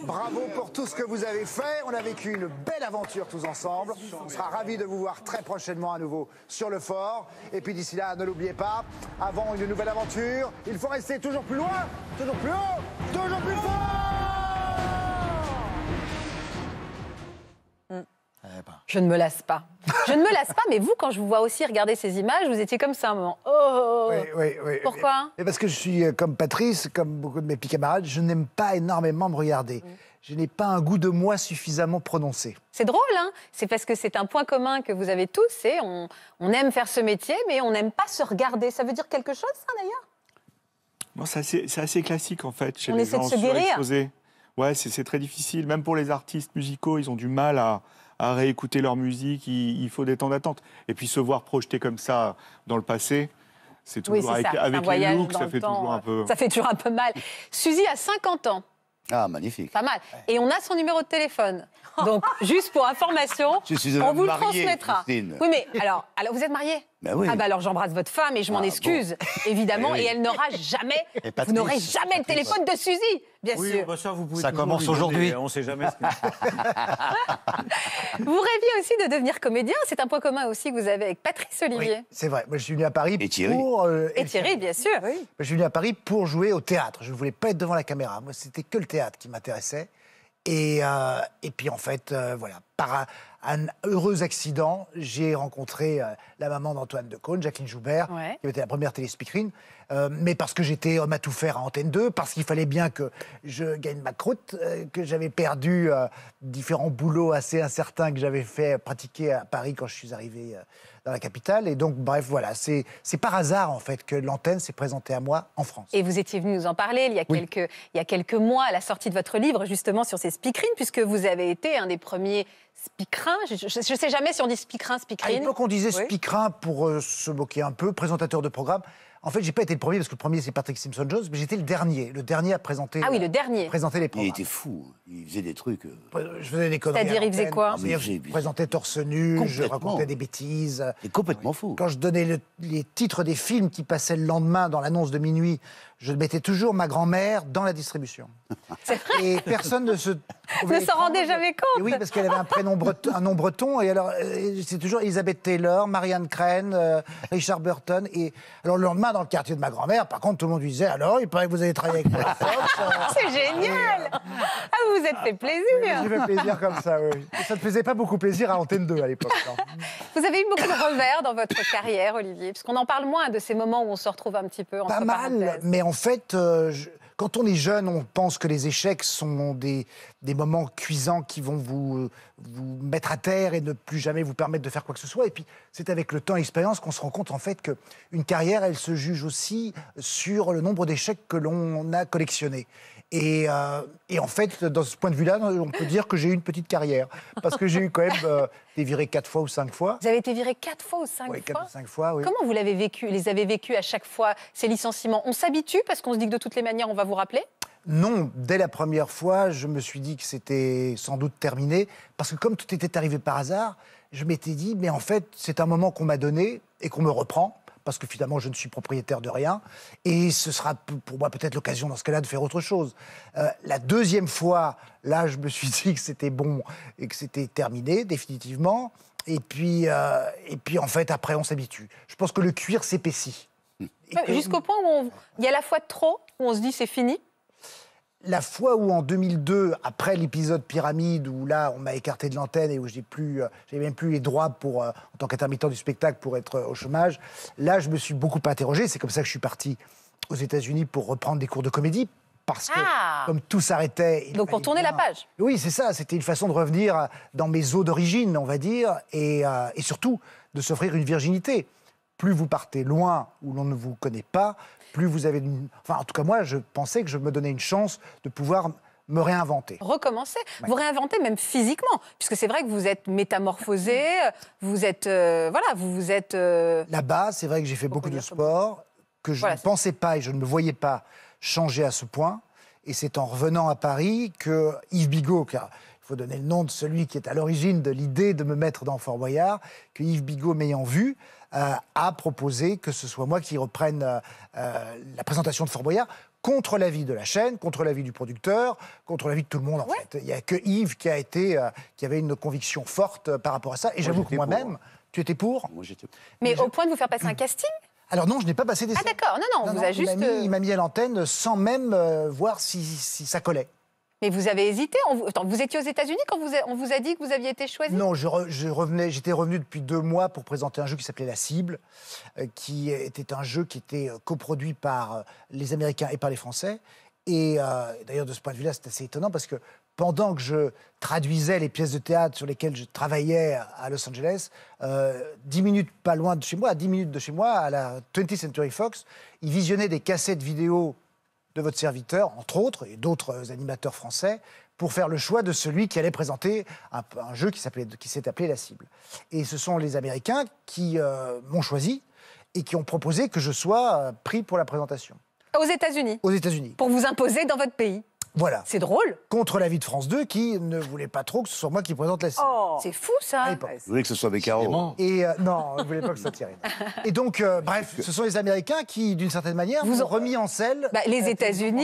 Bravo pour tout ce que vous avez fait. On a vécu une belle aventure tous ensemble. On sera ravis de vous voir très prochainement à nouveau sur le fort. Et puis d'ici là, ne l'oubliez pas, avant une nouvelle aventure, il faut rester toujours plus loin, toujours plus haut,
toujours plus fort Je ne me lasse pas. Je ne me lasse pas, mais vous, quand je vous vois aussi regarder ces images, vous étiez comme ça un moment. Oh, oh, oh, oh oui,
oui, oui. Pourquoi hein Parce que je suis euh, comme Patrice, comme beaucoup de mes petits camarades, je n'aime pas énormément me regarder. Mm. je n'ai pas un goût de moi suffisamment prononcé.
C'est drôle, hein C'est parce que c'est un point commun que vous avez tous, c'est on, aime faire ce métier, mais on n'aime pas se regarder. Ça veut dire quelque chose, ça, d'ailleurs
Bon, c'est assez, classique, en fait, chez on les gens de se guérir ouais, c'est très difficile. Même pour les artistes musicaux, ils ont du mal à, à réécouter leur musique. Il, faut des temps d'attente. Et puis se voir projeté comme ça dans le passé. C'est toujours avec, avec un les looks, ça fait toujours un peu... Ça fait un
peu mal. Suzy a 50 ans.
Ah, magnifique.
Pas mal. Et on a son numéro de téléphone. Donc, juste pour information, on vous le transmettra. Oui, mais alors, alors, vous êtes mariée bah ah bah alors j'embrasse votre femme et je m'en ah, excuse, évidemment, eh et, elle n'aura jamais, vous n'aurez jamais le téléphone de Suzy, bien sûr. Bah
ça, commence aujourd'hui. On sait jamais. Ce
vous rêviez aussi de devenir comédien, c'est un point commun aussi que vous avez avec Patrice Olivier.
c'est vrai, moi je suis venu
à Paris
et Thierry. pour... Euh, et, Thierry, bien sûr. oui
je suis venu à Paris pour jouer au théâtre, je ne voulais pas être devant la caméra, moi c'était que le théâtre qui m'intéressait. Et, euh, et puis en fait, euh, voilà, par, un heureux accident, j'ai rencontré euh, la maman d'Antoine de Jacqueline Joubert, qui était la première téléspeakerine, euh, mais parce que j'étais homme à tout faire à Antenne 2, parce qu'il fallait bien que je gagne ma croûte, euh, que j'avais perdu différents boulots assez incertains que j'avais fait pratiquer à Paris quand je suis arrivé la capitale. Et donc, bref, voilà, c'est par hasard, en fait, que l'antenne s'est présentée à moi en France.
Et vous étiez venu nous en parler il y, a quelques, il y quelques mois à la sortie de votre livre, justement, sur ces speakerines, puisque vous avez été un des premiers spikrins. je ne sais jamais si on dit speakerin, ah, speakerin. À l'époque, on disait oui.
pour euh, se moquer un peu, présentateur de programme. En fait, j'ai pas été le premier parce que le premier c'est Patrick Simpson Jones, mais j'étais le dernier, le dernier à présenter. Ah oui, le dernier. Euh, présenter les programmes. Il était fou.
Hein. Il faisait des trucs. Euh.
Je faisais des conneries. C'est-à-dire, il faisait quoi ah, Je présentais torse nu, je racontais des bêtises. et complètement fou. Quand je donnais les titres des films qui passaient le lendemain dans l'annonce de minuit, je mettais toujours ma grand-mère dans la distribution. C'est vrai Et personne ne se... Ne s'en rendait jamais compte. oui, parce qu'elle avait un prénom breton, un nom breton. Et alors, euh, c'est toujours Elisabeth Taylor, Marianne Crane, euh, Richard Burton. Et alors, le lendemain, dans le quartier de ma grand-mère, par contre, tout le monde lui disait Alors, il paraît que vous avez travaillé avec moi. Euh.
c'est génial Ah, vous vous êtes fait plaisir Je J'ai fait plaisir comme
ça, oui. ça ne faisait pas beaucoup plaisir à Antenne 2 à l'époque.
Vous avez eu beaucoup de revers dans votre carrière, Olivier, parce qu'on en parle moins de ces moments où on se retrouve un petit peu en Pas mal,
mais en fait, euh, quand on est jeune, on pense que les échecs sont des, moments cuisants qui vont vous, euh, vous mettre à terre et ne plus jamais vous permettre de faire quoi que ce soit. Et puis, c'est avec le temps et l'expérience qu'on se rend compte en fait qu'une carrière, elle se juge aussi sur le nombre d'échecs que l'on a collectionnés. Euh, et, en fait, dans ce point de vue-là, on peut dire que j'ai eu une petite carrière. Parce que j'ai eu quand même des euh, été viré quatre fois ou cinq fois.
Vous avez été viré quatre fois ou cinq fois fois
quatre ou cinq fois, oui. Comment
vous l'avez vécu Les avez vécu à chaque fois, ces licenciements On s'habitue parce qu'on se dit que de toutes les manières, on va vous rappeler
non, dès la première fois, je me suis dit que c'était sans doute terminé, parce que comme tout était arrivé par hasard, je m'étais dit, mais en fait, c'est un moment qu'on m'a donné et qu'on me reprend parce que finalement, je ne suis propriétaire de rien. Et ce sera pour moi peut-être l'occasion, dans ce cas-là, de faire autre chose. Euh, la deuxième fois, là, je me suis dit que c'était bon et que c'était terminé, définitivement. Et puis, euh, et puis, en fait, après, on s'habitue. Je pense que le cuir s'épaissit.
Jusqu'au point où il y a la fois trop, où on se dit c'est fini,
la fois où en 2002, après l'épisode Pyramide, où là on m'a écarté de l'antenne et où j'ai plus, euh, j'ai même plus les droits pour, euh, en tant qu'intermittent du spectacle pour être euh, au chômage, là je me suis beaucoup interrogé. C'est comme ça que je suis parti aux États-Unis pour reprendre des cours de comédie. Parce que, ah comme tout s'arrêtait. Donc, pour tourner la page. Oui, c'est ça. C'était une façon de revenir dans mes eaux d'origine, on va dire, et surtout de s'offrir une virginité plus vous partez loin où l'on ne vous connaît pas, plus vous avez... Enfin, en tout cas, moi, je pensais que je me donnais une chance de pouvoir me réinventer.
Recommencer. Vous réinventez même physiquement, puisque c'est vrai que vous êtes métamorphosé, vous êtes... Euh, voilà, vous vous êtes... Euh, Là-bas, c'est vrai que j'ai fait
beaucoup de sport, que je ne pensais pas et je ne me voyais pas changer à ce point. Et c'est en revenant à Paris que Yves Bigot, car il faut donner le nom de celui qui est à l'origine de l'idée de me mettre dans Fort Boyard, que Yves Bigot m'ayant vu, euh, a proposé que ce soit moi qui reprenne euh, euh, la présentation de Fort Boyard contre l'avis de la chaîne, contre l'avis du producteur, contre l'avis de tout le monde en fait. Il n'y a que Yves qui a été, qui avait une conviction forte par rapport à ça. Et j'avoue que moi-même, hein. tu étais pour.
Mais, au point de vous faire passer un hum. casting
alors non, je n'ai pas passé des. Ah d'accord, non, non, vous Il m'a mis, à l'antenne sans même voir si, si, ça collait.
Mais vous avez hésité. vous... Attends, vous étiez aux États-Unis quand vous on vous a dit que vous aviez été choisi
Non, je, revenais, j'étais revenu depuis deux mois pour présenter un jeu qui s'appelait La Cible, euh, qui était un jeu qui était euh, coproduit par euh, les Américains et par les Français. Et d'ailleurs, de ce point de vue-là, c'est assez étonnant parce que pendant que je traduisais les pièces de théâtre sur lesquelles je travaillais à Los Angeles, dix minutes pas loin de chez moi, à 10 minutes de chez moi, à la 20th Century Fox, ils visionnaient des cassettes vidéo de votre serviteur, entre autres, et d'autres animateurs français, pour faire le choix de celui qui allait présenter un, jeu qui, s'appelait, qui s'est appelé La Cible. Et ce sont les Américains qui euh, m'ont choisi et qui ont proposé que je sois euh, pris pour la présentation.
Aux États-Unis Aux États-Unis. Pour vous imposer dans votre pays
voilà. C'est drôle. Contre l'avis de France 2 qui ne voulait pas trop que ce soit moi qui présente la série. Oh. c'est
fou ça. Vous
voulez que ce soit des carreaux
Et euh, non,
vous voulez pas que ça tire.
Et donc, euh, bref,
ce sont les Américains qui, d'une certaine manière, vous ont remis en selle. Bah, les États-Unis,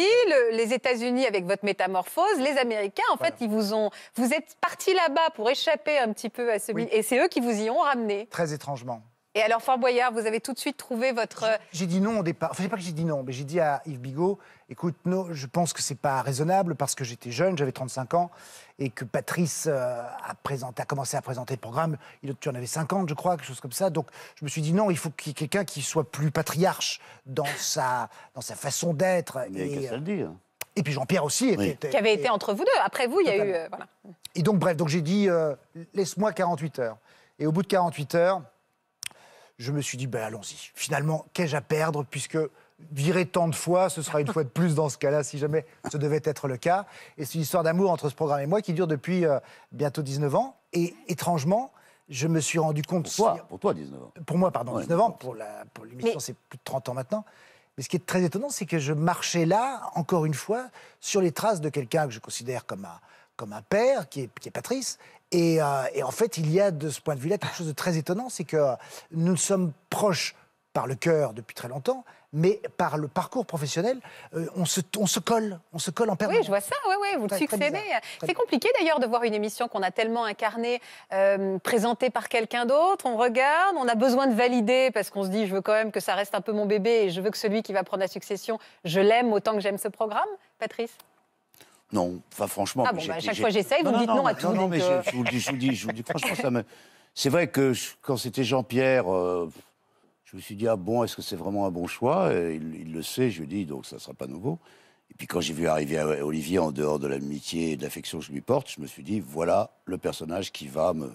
les États-Unis avec votre métamorphose, les Américains, en fait, ils vous ont. Vous êtes partis là-bas pour échapper un petit peu à ce... Et c'est eux qui vous y ont ramené. Très étrangement. Et alors, Fort Boyard, vous avez tout de suite trouvé votre.
J'ai dit non au départ. Enfin, c'est pas que j'ai dit non, mais j'ai dit à Yves Bigot écoute, non, je pense que c'est pas raisonnable parce que j'étais jeune, j'avais 35 ans, et que Patrice euh, a, a commencé à présenter le programme. Il, tu en avais 50, je crois, quelque chose comme ça. Donc, je me suis dit non, il faut qu'il y ait quelqu'un qui soit plus patriarche dans sa, dans sa façon d'être. Il n'y a qu'à dire. Euh, et puis Jean-Pierre aussi Qui avait été
entre vous deux. Après vous, il y a eu. Euh,
et donc, bref, donc j'ai dit laisse-moi 48 heures. Et au bout de 48 heures, je me suis dit, ben allons-y. Finalement, qu'ai-je à perdre puisque virer tant de fois, ce sera une fois de plus dans ce cas-là, si jamais ce devait être le cas. Et c'est une histoire d'amour entre ce programme et moi qui dure depuis euh, bientôt 19 ans. Et étrangement, je me suis rendu compte... Pour toi, pour 19 ans. Pour moi, pardon, 19 ans. Pour l'émission, c'est plus de 30 ans maintenant. Mais ce qui est très étonnant, c'est que je marchais là, encore une fois, sur les traces de quelqu'un que je considère comme un, comme un père, qui est, qui est Patrice, euh, et, en fait, il y a de ce point de vue-là quelque chose de très étonnant, c'est que nous sommes proches par le cœur depuis très longtemps, mais par le parcours professionnel, euh, on, se, colle, on se colle
en permanence. Oui, je vois ça, oui, oui, vous succédez. C'est compliqué d'ailleurs de voir une émission qu'on a tellement incarnée, euh, présentée par quelqu'un d'autre, on regarde, on a besoin de valider parce qu'on se dit je veux quand même que ça reste un peu mon bébé et je veux que celui qui va prendre la succession, je l'aime autant que j'aime ce programme. Patrice
non, enfin franchement. Ah bah, à chaque fois j'essaye, vous dites non, à tout. Non, non, mais euh. je, vous dis, franchement, C'est vrai que quand c'était Jean-Pierre, euh, je me suis dit, ah bon, est-ce que c'est vraiment un bon choix Et il, le sait, je lui dis, donc ça ne sera pas nouveau. Et puis quand j'ai vu arriver euh, Olivier en dehors de l'amitié et de l'affection que je lui porte, je me suis dit, voilà le personnage qui va me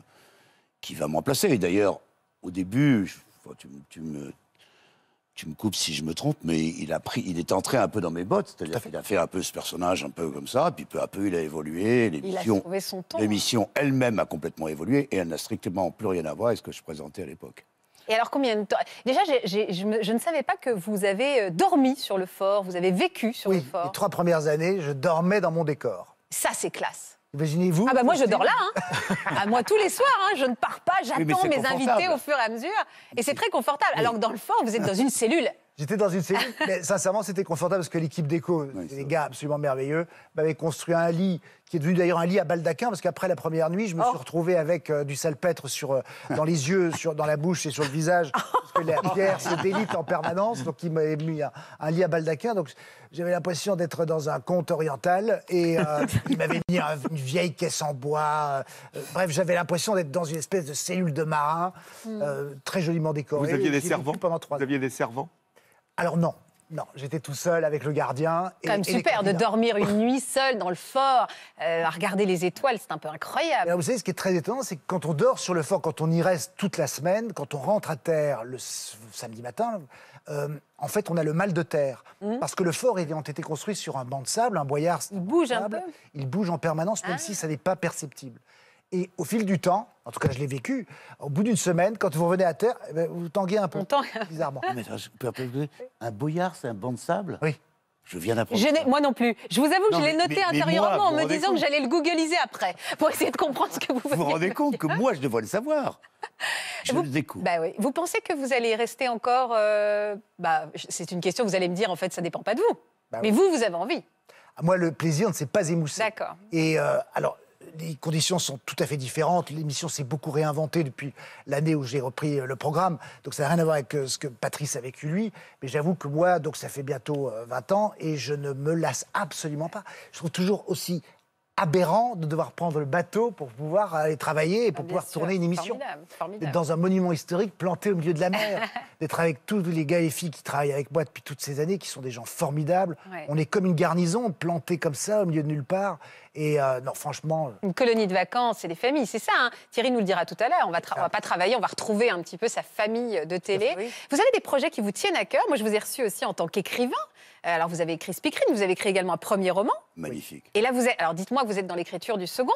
qui va Et d'ailleurs, au début, tu, tu me tu me coupes si je me trompe, mais il a pris, il est entré un peu dans mes bottes, c'est-à-dire qu'il a fait un peu ce personnage un peu comme ça, puis peu à peu il a évolué. L'émission, hein. l'émission elle-même a complètement évolué et elle n'a strictement plus rien à voir avec ce que je présentais à l'époque.
Et alors combien de temps Déjà, je, ne savais pas que vous avez euh, dormi sur le fort, vous avez vécu sur le fort. Les trois premières années, je dormais dans mon décor. Ça, c'est classe. Imaginez-vous. Ah bah, moi je dors là, hein. ah, moi tous les soirs, hein, je ne pars pas, j'attends mes invités au fur et à mesure, et c'est très confortable. Alors que dans le fort, vous êtes dans une cellule
J'étais dans une cellule, mais sincèrement, c'était confortable parce que l'équipe d'éco, des les gars absolument merveilleux, m'avait construit un lit qui est devenu d'ailleurs un lit à baldaquin parce qu'après la première nuit, je me oh. suis retrouvé avec euh, du salpêtre sur, euh, dans les yeux, sur, dans la bouche et sur le visage parce que la oh. pierre se délite en permanence. Donc, il m'avaient mis un, lit à baldaquin. Donc, j'avais l'impression d'être dans un conte oriental et ils euh, il m'avait mis une vieille caisse en bois. bref, j'avais l'impression d'être dans une espèce de cellule de marin hmm. très joliment décorée. des Vous
aviez des servants
alors non, non, j'étais tout seul avec le gardien. Et, quand super de
dormir une nuit seul dans le fort, euh, à regarder les étoiles, c'est un peu incroyable. vous savez, ce qui est très étonnant, c'est que
quand on dort sur le fort, quand on y reste toute la semaine, quand on rentre à terre le samedi matin, euh, en fait, on a le mal de terre. Hmm. Parce que le fort ayant été construit sur un banc de sable, un boyard. Il bouge un peu. Il bouge en permanence, même ah. si ça n'est pas perceptible. Et au fil du temps, en tout cas, je l'ai vécu. Au bout d'une semaine, quand vous revenez à terre, eh ben, vous tanguez un peu. bizarrement. Ah,
un boyard, c'est un banc de sable Oui. Je viens
d'apprendre.
Moi non plus. Je vous avoue
que je l'ai noté intérieurement en me disant que j'allais le googliser après pour essayer de comprendre ce que vous Vous vous
rendez compte que moi, je devrais le savoir. Je vous, le découvre.
Bah oui. Vous pensez que vous allez rester encore. Euh, bah, c'est une question, vous allez me dire, en fait, ça dépend pas de vous. Bah mais vous, vous avez envie.
Ah, moi, le
plaisir ne s'est pas émoussé. D'accord. Et euh, alors, les conditions sont tout à fait différentes. L'émission s'est beaucoup réinventée depuis l'année où j'ai repris euh, le programme. Donc ça n'a rien à voir avec euh, ce que Patrice a vécu lui. Mais j'avoue que moi, donc ça fait bientôt 20 euh, ans et je ne me lasse absolument pas. Je trouve toujours aussi aberrant de devoir prendre le bateau pour pouvoir aller travailler et pour ah, pouvoir tourner une émission. dans un monument historique planté au milieu de la mer, d'être avec tous les gars et filles qui travaillent avec moi depuis toutes ces années, qui sont des gens formidables. On est comme une garnison plantée comme ça au milieu de nulle part. Et euh, non, franchement. Euh,
une colonie de vacances et des familles, c'est ça. Hein. Thierry nous le dira tout à l'heure. On va, va pas travailler, on va retrouver un petit peu sa famille de télé. Vous avez des projets qui vous tiennent à cœur. Moi, je vous ai reçu aussi en tant qu'écrivain. Euh, alors, vous avez écrit Speak vous avez écrit également un premier roman. Magnifique. Et là, vous êtes. Alors, dites-moi vous êtes dans l'écriture du second.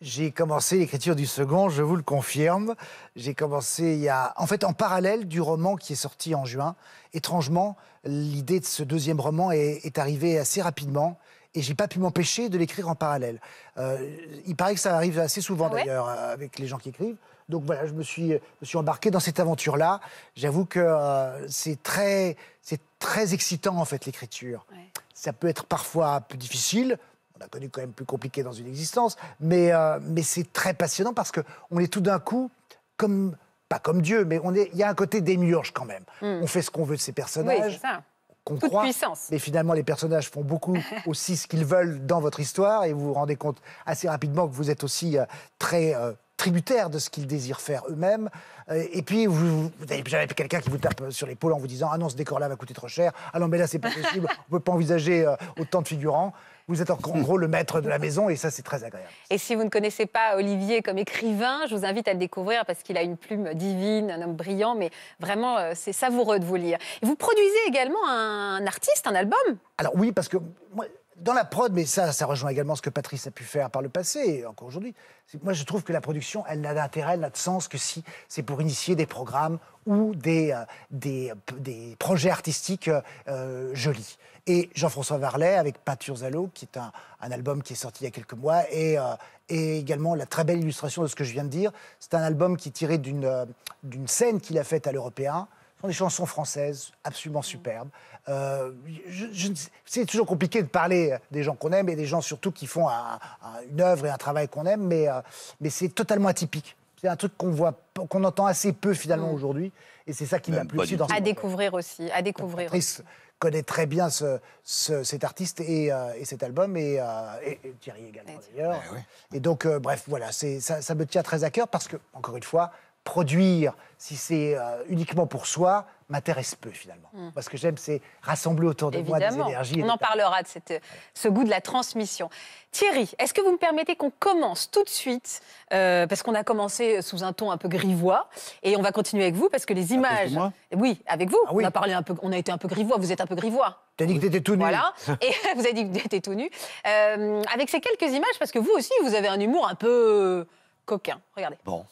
J'ai commencé l'écriture du second, je vous le confirme. J'ai commencé il a, en fait, en parallèle du roman qui est sorti en juin. Étrangement, l'idée de ce deuxième roman est, arrivée assez rapidement et j'ai pas pu m'empêcher de l'écrire en parallèle. Euh, il paraît que ça arrive assez souvent ah d'ailleurs euh, avec les gens qui écrivent. Donc voilà, je me suis, euh, suis embarqué dans cette aventure-là. J'avoue que euh, c'est très, c'est très excitant en fait l'écriture. Ça peut être parfois plus difficile. On a connu quand même plus compliqué dans une existence, mais, euh, mais c'est très passionnant parce que on est tout d'un coup comme pas comme Dieu, mais on est, il y a un côté démiurge quand même. Hmm. On fait ce qu'on veut de ces personnages. Oui,
ça. Qu'on puissance.
Mais finalement, les personnages font beaucoup aussi ce qu'ils veulent dans votre histoire et vous vous rendez compte assez rapidement que vous êtes aussi très tributaires de ce qu'ils désirent faire eux-mêmes. Euh, et puis, vous, n'avez jamais quelqu'un qui vous tape sur l'épaule en vous disant Ah non, ce décor-là va coûter trop cher. Ah non, mais là, c'est pas possible. On peut pas envisager euh, autant de figurants. Vous êtes en gros le maître de la maison et ça, c'est très agréable.
Et si vous ne connaissez pas Olivier comme écrivain, je vous invite à le découvrir parce qu'il a une plume divine, un homme brillant, mais vraiment, euh, c'est savoureux de vous lire. Et vous produisez également un artiste, un album Alors oui, parce que moi, dans la prod,
mais ça, ça rejoint également ce que Patrice a pu faire par le passé et encore aujourd'hui. Moi, je trouve que la production, elle n'a d'intérêt, elle n'a de sens que si c'est pour initier des programmes ou des, euh, euh, des, projets artistiques euh, jolis. Et Jean-François Varlet avec à l'eau », qui est un, album qui est sorti il y a quelques mois, et, et, également la très belle illustration de ce que je viens de dire. C'est un album qui est tiré d'une scène qu'il a faite à l'Européen, ce sont des chansons françaises absolument mm. superbes. Euh, c'est toujours compliqué de parler des gens qu'on aime et des gens surtout qui font une œuvre et un travail qu'on aime, mais, euh, mais c'est totalement atypique. C'est un truc qu'on voit, qu'on entend assez peu finalement mm. aujourd'hui, et c'est ça qui m'a plu dans à
découvrir aussi, à découvrir.
connaît très bien ce, cet artiste euh, et, cet album et, Thierry également d'ailleurs. Eh et donc bref, voilà, ça me tient très à cœur parce que encore une fois, produire, si c'est euh, uniquement pour soi, m'intéresse peu finalement. Parce hmm. que j'aime, c'est rassembler autour de voix moi des énergies. On en
parlera de cette, ce goût de la transmission. Thierry, est-ce que vous me permettez qu'on commence tout de suite, euh, parce qu'on a commencé sous un ton un peu grivois, et on va continuer avec vous, parce que les images... oui, avec vous. Ah on, a parlé un peu, on a été un peu grivois, vous êtes un peu grivois.
as dit que étais tout nu. Voilà,
et vous avez dit que étais tout nu. Euh, avec ces quelques images, parce que vous aussi, vous avez un humour un peu coquin. Regardez. Bon.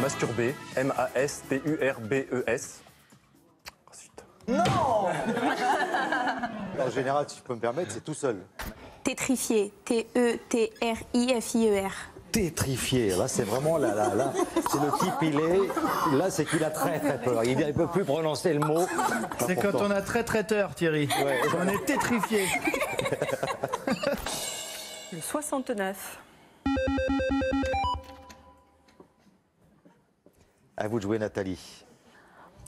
Masturbé, M-A-S-T-U-R-B-E-S.
E
Ensuite. Non
En général, si je peux me permettre, c'est tout seul.
Tétrifié, t e t r e
Tétrifié, Là, c'est vraiment là, là, là. C'est le type, il est. Là, c'est qu'il a très, très peur. Il ne peut plus prononcer le mot. C'est quand on a très, très peur, Thierry. On est
tétrifié. Le 69.
À vous de jouer, Nathalie.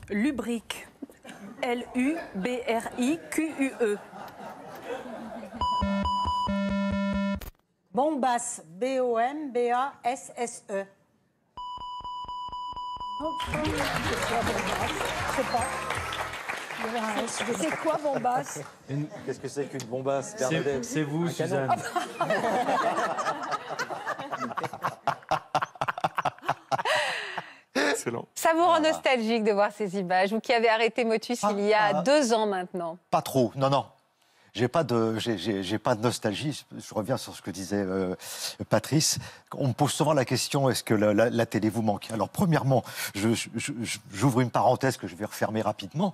Lubrique. L-U-B-R-I-Q-U-E. Bombasse,
B-O-M-B-A-S-S-E.
C'est quoi bombasse
Qu'est-ce que c'est qu'une bombasse, C'est- vous, Suzanne.
Ça vous rend nostalgique de voir ces images, vous qui avez arrêté Motus il y a ah, ah. deux ans maintenant.
Pas trop, non, non j'ai pas de, j'ai pas de nostalgie. Je reviens sur ce que disait euh, Patrice. On me pose souvent la question est-ce que la, télé vous manque Alors premièrement, j'ouvre une parenthèse que je vais refermer rapidement.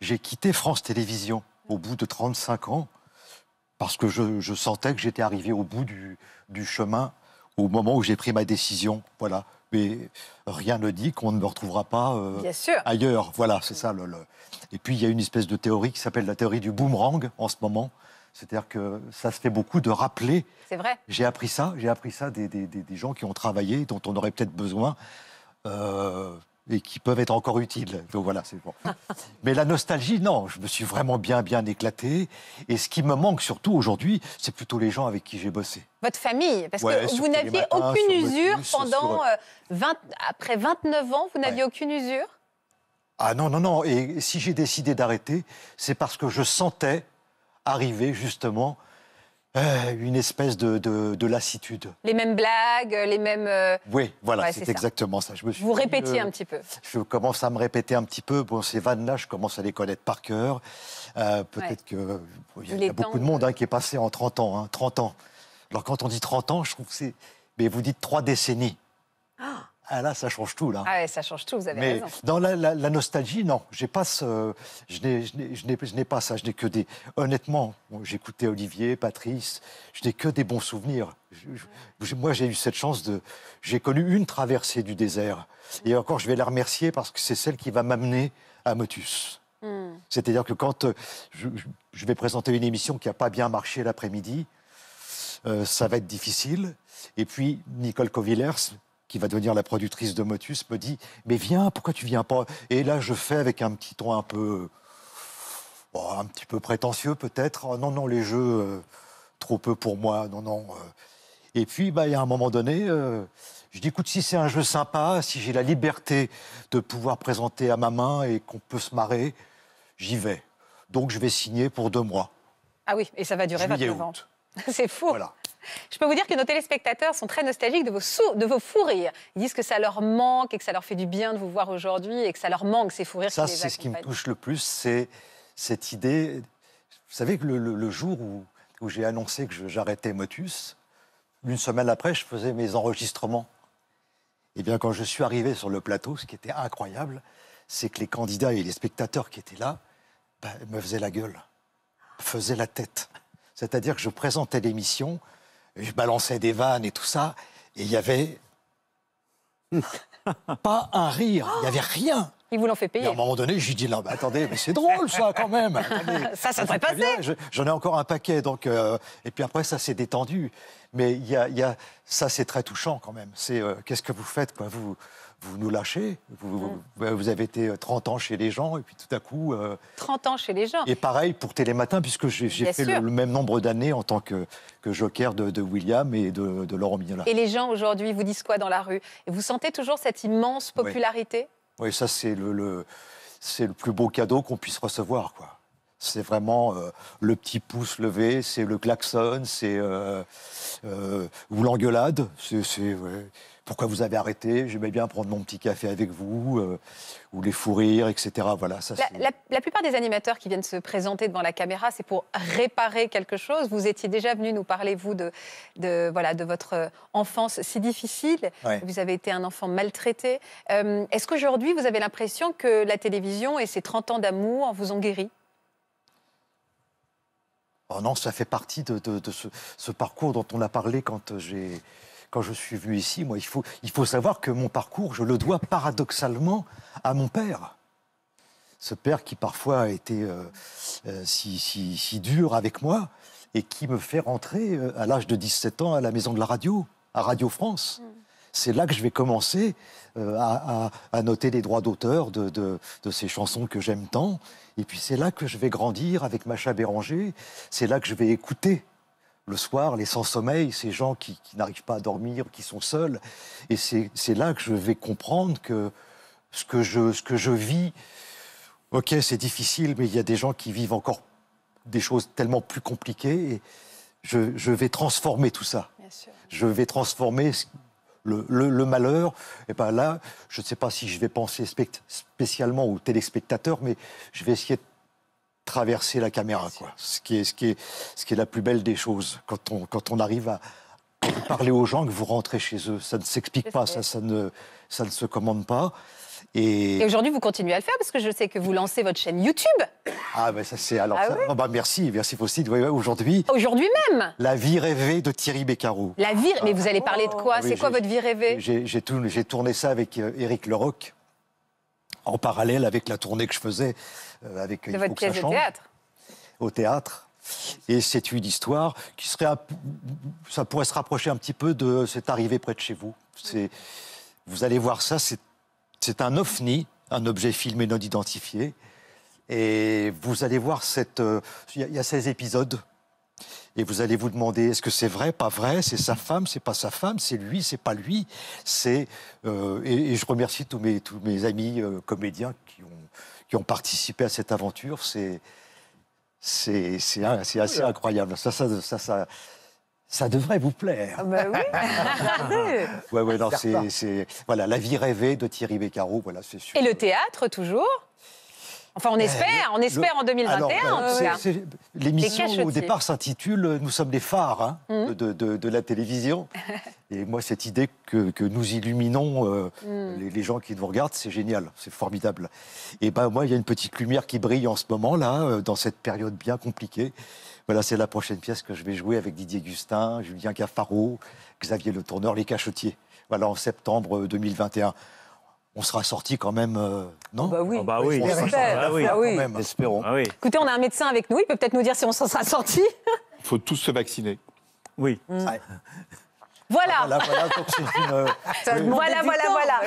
J'ai quitté France Télévisions au bout de 35 ans parce que je, sentais que j'étais arrivé au bout du, du chemin au moment où j'ai pris ma décision. Voilà. Mais rien ne dit qu'on ne me retrouvera pas euh, ailleurs. Voilà, c'est ça. Et puis, il y a une espèce de théorie qui s'appelle la théorie du boomerang en ce moment. C'est-à-dire que ça se fait beaucoup de rappeler. C'est vrai. J'ai appris ça, j'ai appris ça des, des, gens qui ont travaillé, dont on aurait peut-être besoin. Euh, et qui peuvent être encore utiles. Donc voilà, c'est bon. Mais la nostalgie, non, je me suis vraiment bien, bien éclaté. Et ce qui me manque surtout aujourd'hui, c'est plutôt les gens avec qui j'ai bossé.
Votre famille, parce que vous n'aviez aucune usure pendant 20, euh, après 29 ans, vous n'aviez aucune usure
Ah non, non, non. Et si j'ai décidé d'arrêter, c'est parce que je sentais arriver justement euh, une espèce de, lassitude.
Les mêmes blagues, les mêmes. Euh,
oui, voilà, c'est exactement ça. Je me Vous répétiez euh, un petit peu. Je commence à me répéter un petit peu. Bon, ces vannes-là, je commence à les connaître par cœur. Peut-être que. Il y a, beaucoup de monde hein, qui est passé en 30 ans. 30 hein, ans. Alors, quand on dit 30 ans, je trouve que c'est. Mais vous dites trois décennies. Ah ah là, ça change tout, là. Ah
ouais, ça change tout, vous avez Mais raison.
Dans la, nostalgie, non, j'ai pas je n'ai pas ça, je n'ai que des... Honnêtement, j'écoutais Olivier, Patrice, je n'ai que des bons souvenirs. moi, j'ai eu cette chance de... J'ai connu une traversée du désert. Et mm. encore, je vais la remercier parce que c'est celle qui va m'amener à Motus. Mm. C'est-à-dire que quand euh, je, vais présenter une émission qui n'a pas bien marché l'après-midi, euh, ça va être difficile. Et puis, Nicole Covillers qui va devenir la productrice de Motus, me dit Mais viens, pourquoi tu viens pas Et là, je fais avec un petit ton un peu. Oh, un petit peu prétentieux peut-être. Ah, non, non, les jeux, euh, trop peu pour moi. Non, non. Euh. Et puis, bah, il y a un moment donné, euh, je dis écoute, si c'est un jeu sympa, si j'ai la liberté de pouvoir présenter à ma main et qu'on peut se marrer, j'y vais. Donc, je vais signer pour deux mois.
Ah oui, et ça va durer 29 ans. C'est fou. Voilà. Je peux vous dire que nos téléspectateurs sont très nostalgiques de vos, de vos fous rires. Ils disent que ça leur manque et que ça leur fait du bien de vous voir aujourd'hui et que ça leur manque ces fous rires. Ça, c'est ce qui me touche
le plus, c'est cette idée. Vous savez que le, jour où, j'ai annoncé que j'arrêtais Motus, une semaine après, je faisais mes enregistrements. Et eh bien, quand je suis arrivé sur le plateau, ce qui était incroyable, c'est que les candidats et les spectateurs qui étaient là ben, me faisaient la gueule, faisaient la tête. C'est-à-dire que je présentais l'émission je balançais des vannes et tout ça, et il y avait pas un rire, il n'y avait rien.
Ils vous l'en fait payer. Et à un
moment donné, j'ai dit, là, attendez, mais c'est drôle ça quand même. ça, ça devrait passer. J'en ai encore un paquet. Donc, euh, et puis après, ça s'est détendu. Mais il y, a, ça, c'est très touchant quand même. C'est euh, qu'est-ce que vous faites quoi, vous, vous nous lâchez. Vous, hmm. avez été 30 euh, ans chez les gens et puis tout à coup.
30 ans chez les gens. Et
pareil pour Télématin, puisque j'ai fait le, même nombre d'années en tant que, joker de, William et de, Laurent Mignola. Et les
gens aujourd'hui vous disent quoi dans la rue Vous sentez toujours cette immense popularité
oui, ça, c'est le, c'est le plus beau cadeau qu'on puisse recevoir, quoi. C'est vraiment euh, le petit pouce levé, c'est le klaxon, c'est euh, euh, ou l'engueulade. C'est, pourquoi vous avez arrêté J'aimais bien prendre mon petit café avec vous ou les fous rires, etc. Voilà,
la, plupart des animateurs qui viennent se présenter devant la caméra, c'est pour réparer quelque chose. Vous étiez déjà venu nous parler, vous, de, de voilà, de votre enfance si difficile. Vous avez été un enfant maltraité. Euh, est-ce qu'aujourd'hui, vous avez l'impression que la télévision et ses 30 ans d'amour vous ont guéri
Oh non, ça fait partie de, ce, parcours dont on a parlé quand j'ai quand je suis venu ici, moi, il faut, savoir que mon parcours, je le dois paradoxalement à mon père. Ce père qui parfois a été euh, euh, si, dur avec moi et qui me fait rentrer euh, à l'âge de 17 ans à la maison de la radio, à Radio France. Mm. C'est là que je vais commencer à, noter les droits d'auteur de, de ces chansons que j'aime tant. Et puis c'est là que je vais grandir avec Macha Béranger. C'est là que je vais écouter le soir, les sans-sommeil, ces gens qui, n'arrivent pas à dormir, qui sont seuls. Et c'est là que je vais comprendre que ce que je, ce que je vis, ok, c'est difficile, mais il y a des gens qui vivent encore des choses tellement plus compliquées. Et je, vais transformer tout ça. Je vais transformer le, malheur, et ben là, je ne sais pas si je vais penser spécialement aux téléspectateurs, mais je vais essayer de traverser la caméra, quoi. Ce qui est, ce qui est, ce qui est la plus belle des choses quand on, quand on arrive à parler aux gens que vous rentrez chez eux. Ça ne s'explique pas, ça, ça, ne, ça ne se commande pas. Et,
aujourd'hui, vous continuez à le faire parce que je sais que vous lancez votre chaîne YouTube.
Ah, ben ça, c'est. Alors, ah ça... Ah, bah, merci, merci Faustine. aujourd'hui.
Aujourd'hui même
La vie rêvée de Thierry Beccaro.
La vie. Mais ah. vous allez parler de quoi oh. C'est quoi votre vie rêvée J'ai
tourné, tourné ça avec euh, Éric Leroc en parallèle avec la tournée que je faisais euh, avec euh, pièce change, de théâtre Au théâtre. Et c'est une histoire qui serait. ça pourrait se rapprocher un petit peu de cette arrivée près de chez vous. Vous allez voir ça, c'est un ovni, un objet filmé non identifié. Et vous allez voir cette. Euh, il y, a 16 épisodes et vous allez vous demander est-ce que c'est vrai, pas vrai, c'est sa femme, c'est pas sa femme, c'est lui, c'est pas lui. C'est euh, et, je remercie tous mes tous mes amis euh, comédiens qui ont qui ont participé à cette aventure. C'est c'est c'est ah, assez incroyable. Ça ça ça ça. devrait vous plaire. Ah ben
oui,
ouais, ouais, non, c'est, voilà, la vie rêvée de Thierry Beccaro, voilà, c'est sûr.
Et le théâtre,
toujours Enfin, on eh, espère, on espère en 2021. Euh, l'émission au départ
s'intitule euh, Nous sommes des phares hein, mmh. de, la télévision. Et moi, cette idée que, nous illuminons euh, mmh. les, gens qui nous regardent, c'est génial, c'est formidable. Et ben moi, il y a une petite lumière qui brille en ce moment là, dans cette période bien compliquée. Voilà, c'est la prochaine pièce que je vais jouer avec Didier Gustin, Julien Gaffaro, Xavier Le Tourneur, Les Cachotiers. Voilà, en septembre 2021 on sera sorti quand même, euh, non ah
Bah oui, ah bah On sera ah bah bah Quand même.
espérons. Écoutez,
on a un médecin avec nous, il peut peut-être nous dire si on s'en sera sorti.
Il faut tous se vacciner. Oui.
vrai. Voilà. Ah, bah
voilà,
euh, voilà, voilà,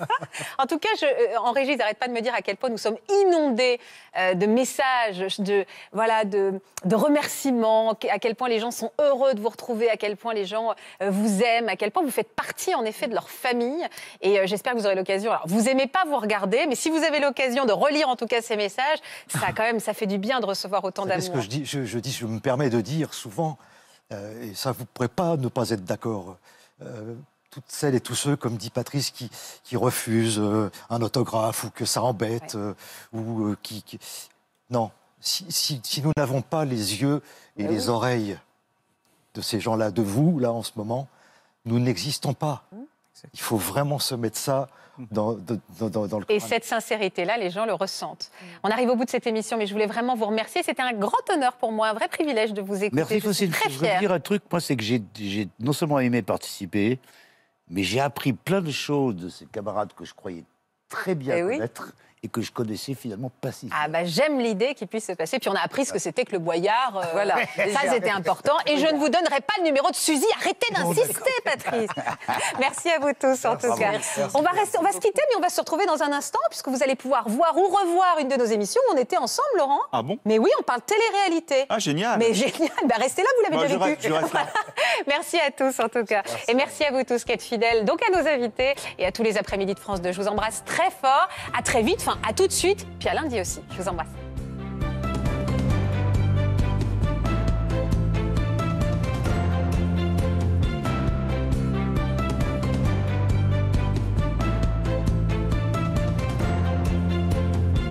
en tout cas, je, euh, en régie, ils n'arrêtent pas de me dire à quel point nous sommes inondés euh, de messages, de, voilà, de, remerciements, à quel point les gens sont heureux de vous retrouver, à quel point les gens vous aiment, à quel point vous faites partie, en effet, de leur famille. Et j'espère que vous aurez l'occasion. Alors, vous aimez pas vous regarder, mais si vous avez l'occasion de relire, en tout cas, ces messages, ça, quand même, ça fait du bien de recevoir autant d'amour. ce que je
dis, je me permets de dire souvent euh, et ça, vous ne pourrez pas ne pas être d'accord. Euh, toutes celles et tous ceux, comme dit Patrice, qui, refusent euh, un autographe ou que ça embête, ou qui, Non, si, nous n'avons pas les yeux et bah les oreilles de ces gens-là, de vous, là, en ce moment, nous n'existons pas. Mmh. Il faut vraiment se mettre ça dans, dans, dans, le Et cette
sincérité-là, les gens le ressentent. Mm. On arrive au bout de cette émission, mais je voulais vraiment vous remercier. C'était un grand honneur pour moi, un vrai privilège de vous écouter. Merci, je suis dire
un truc, moi, c'est que j'ai non seulement aimé participer, mais j'ai appris plein de choses de ces camarades que je croyais très bien être. Eh connaître et que je connaissais finalement pas si.
Ah bah j'aime l'idée qu'il puisse se passer. Puis on a appris ce que c'était que le boyard. Euh,
voilà, ça c'était important. Et je ne
vous donnerai pas le numéro de Suzy. Arrêtez d'insister, Patrice. merci à vous tous en tout cas. On va on va se quitter, mais on va se retrouver dans un instant puisque vous allez pouvoir voir ou revoir une de nos émissions. On était ensemble, Laurent. Ah bon Mais oui, on parle télé-réalité. Ah génial. Mais génial. Bah, restez là, vous l'avez bah, déjà vécu. merci à tous en tout cas. Et merci à vous tous qui êtes fidèles, donc à nos invités et à tous les après-midi de France 2. Je vous embrasse très fort. À très vite. Enfin, à tout de suite, puis à lundi aussi. Je vous embrasse.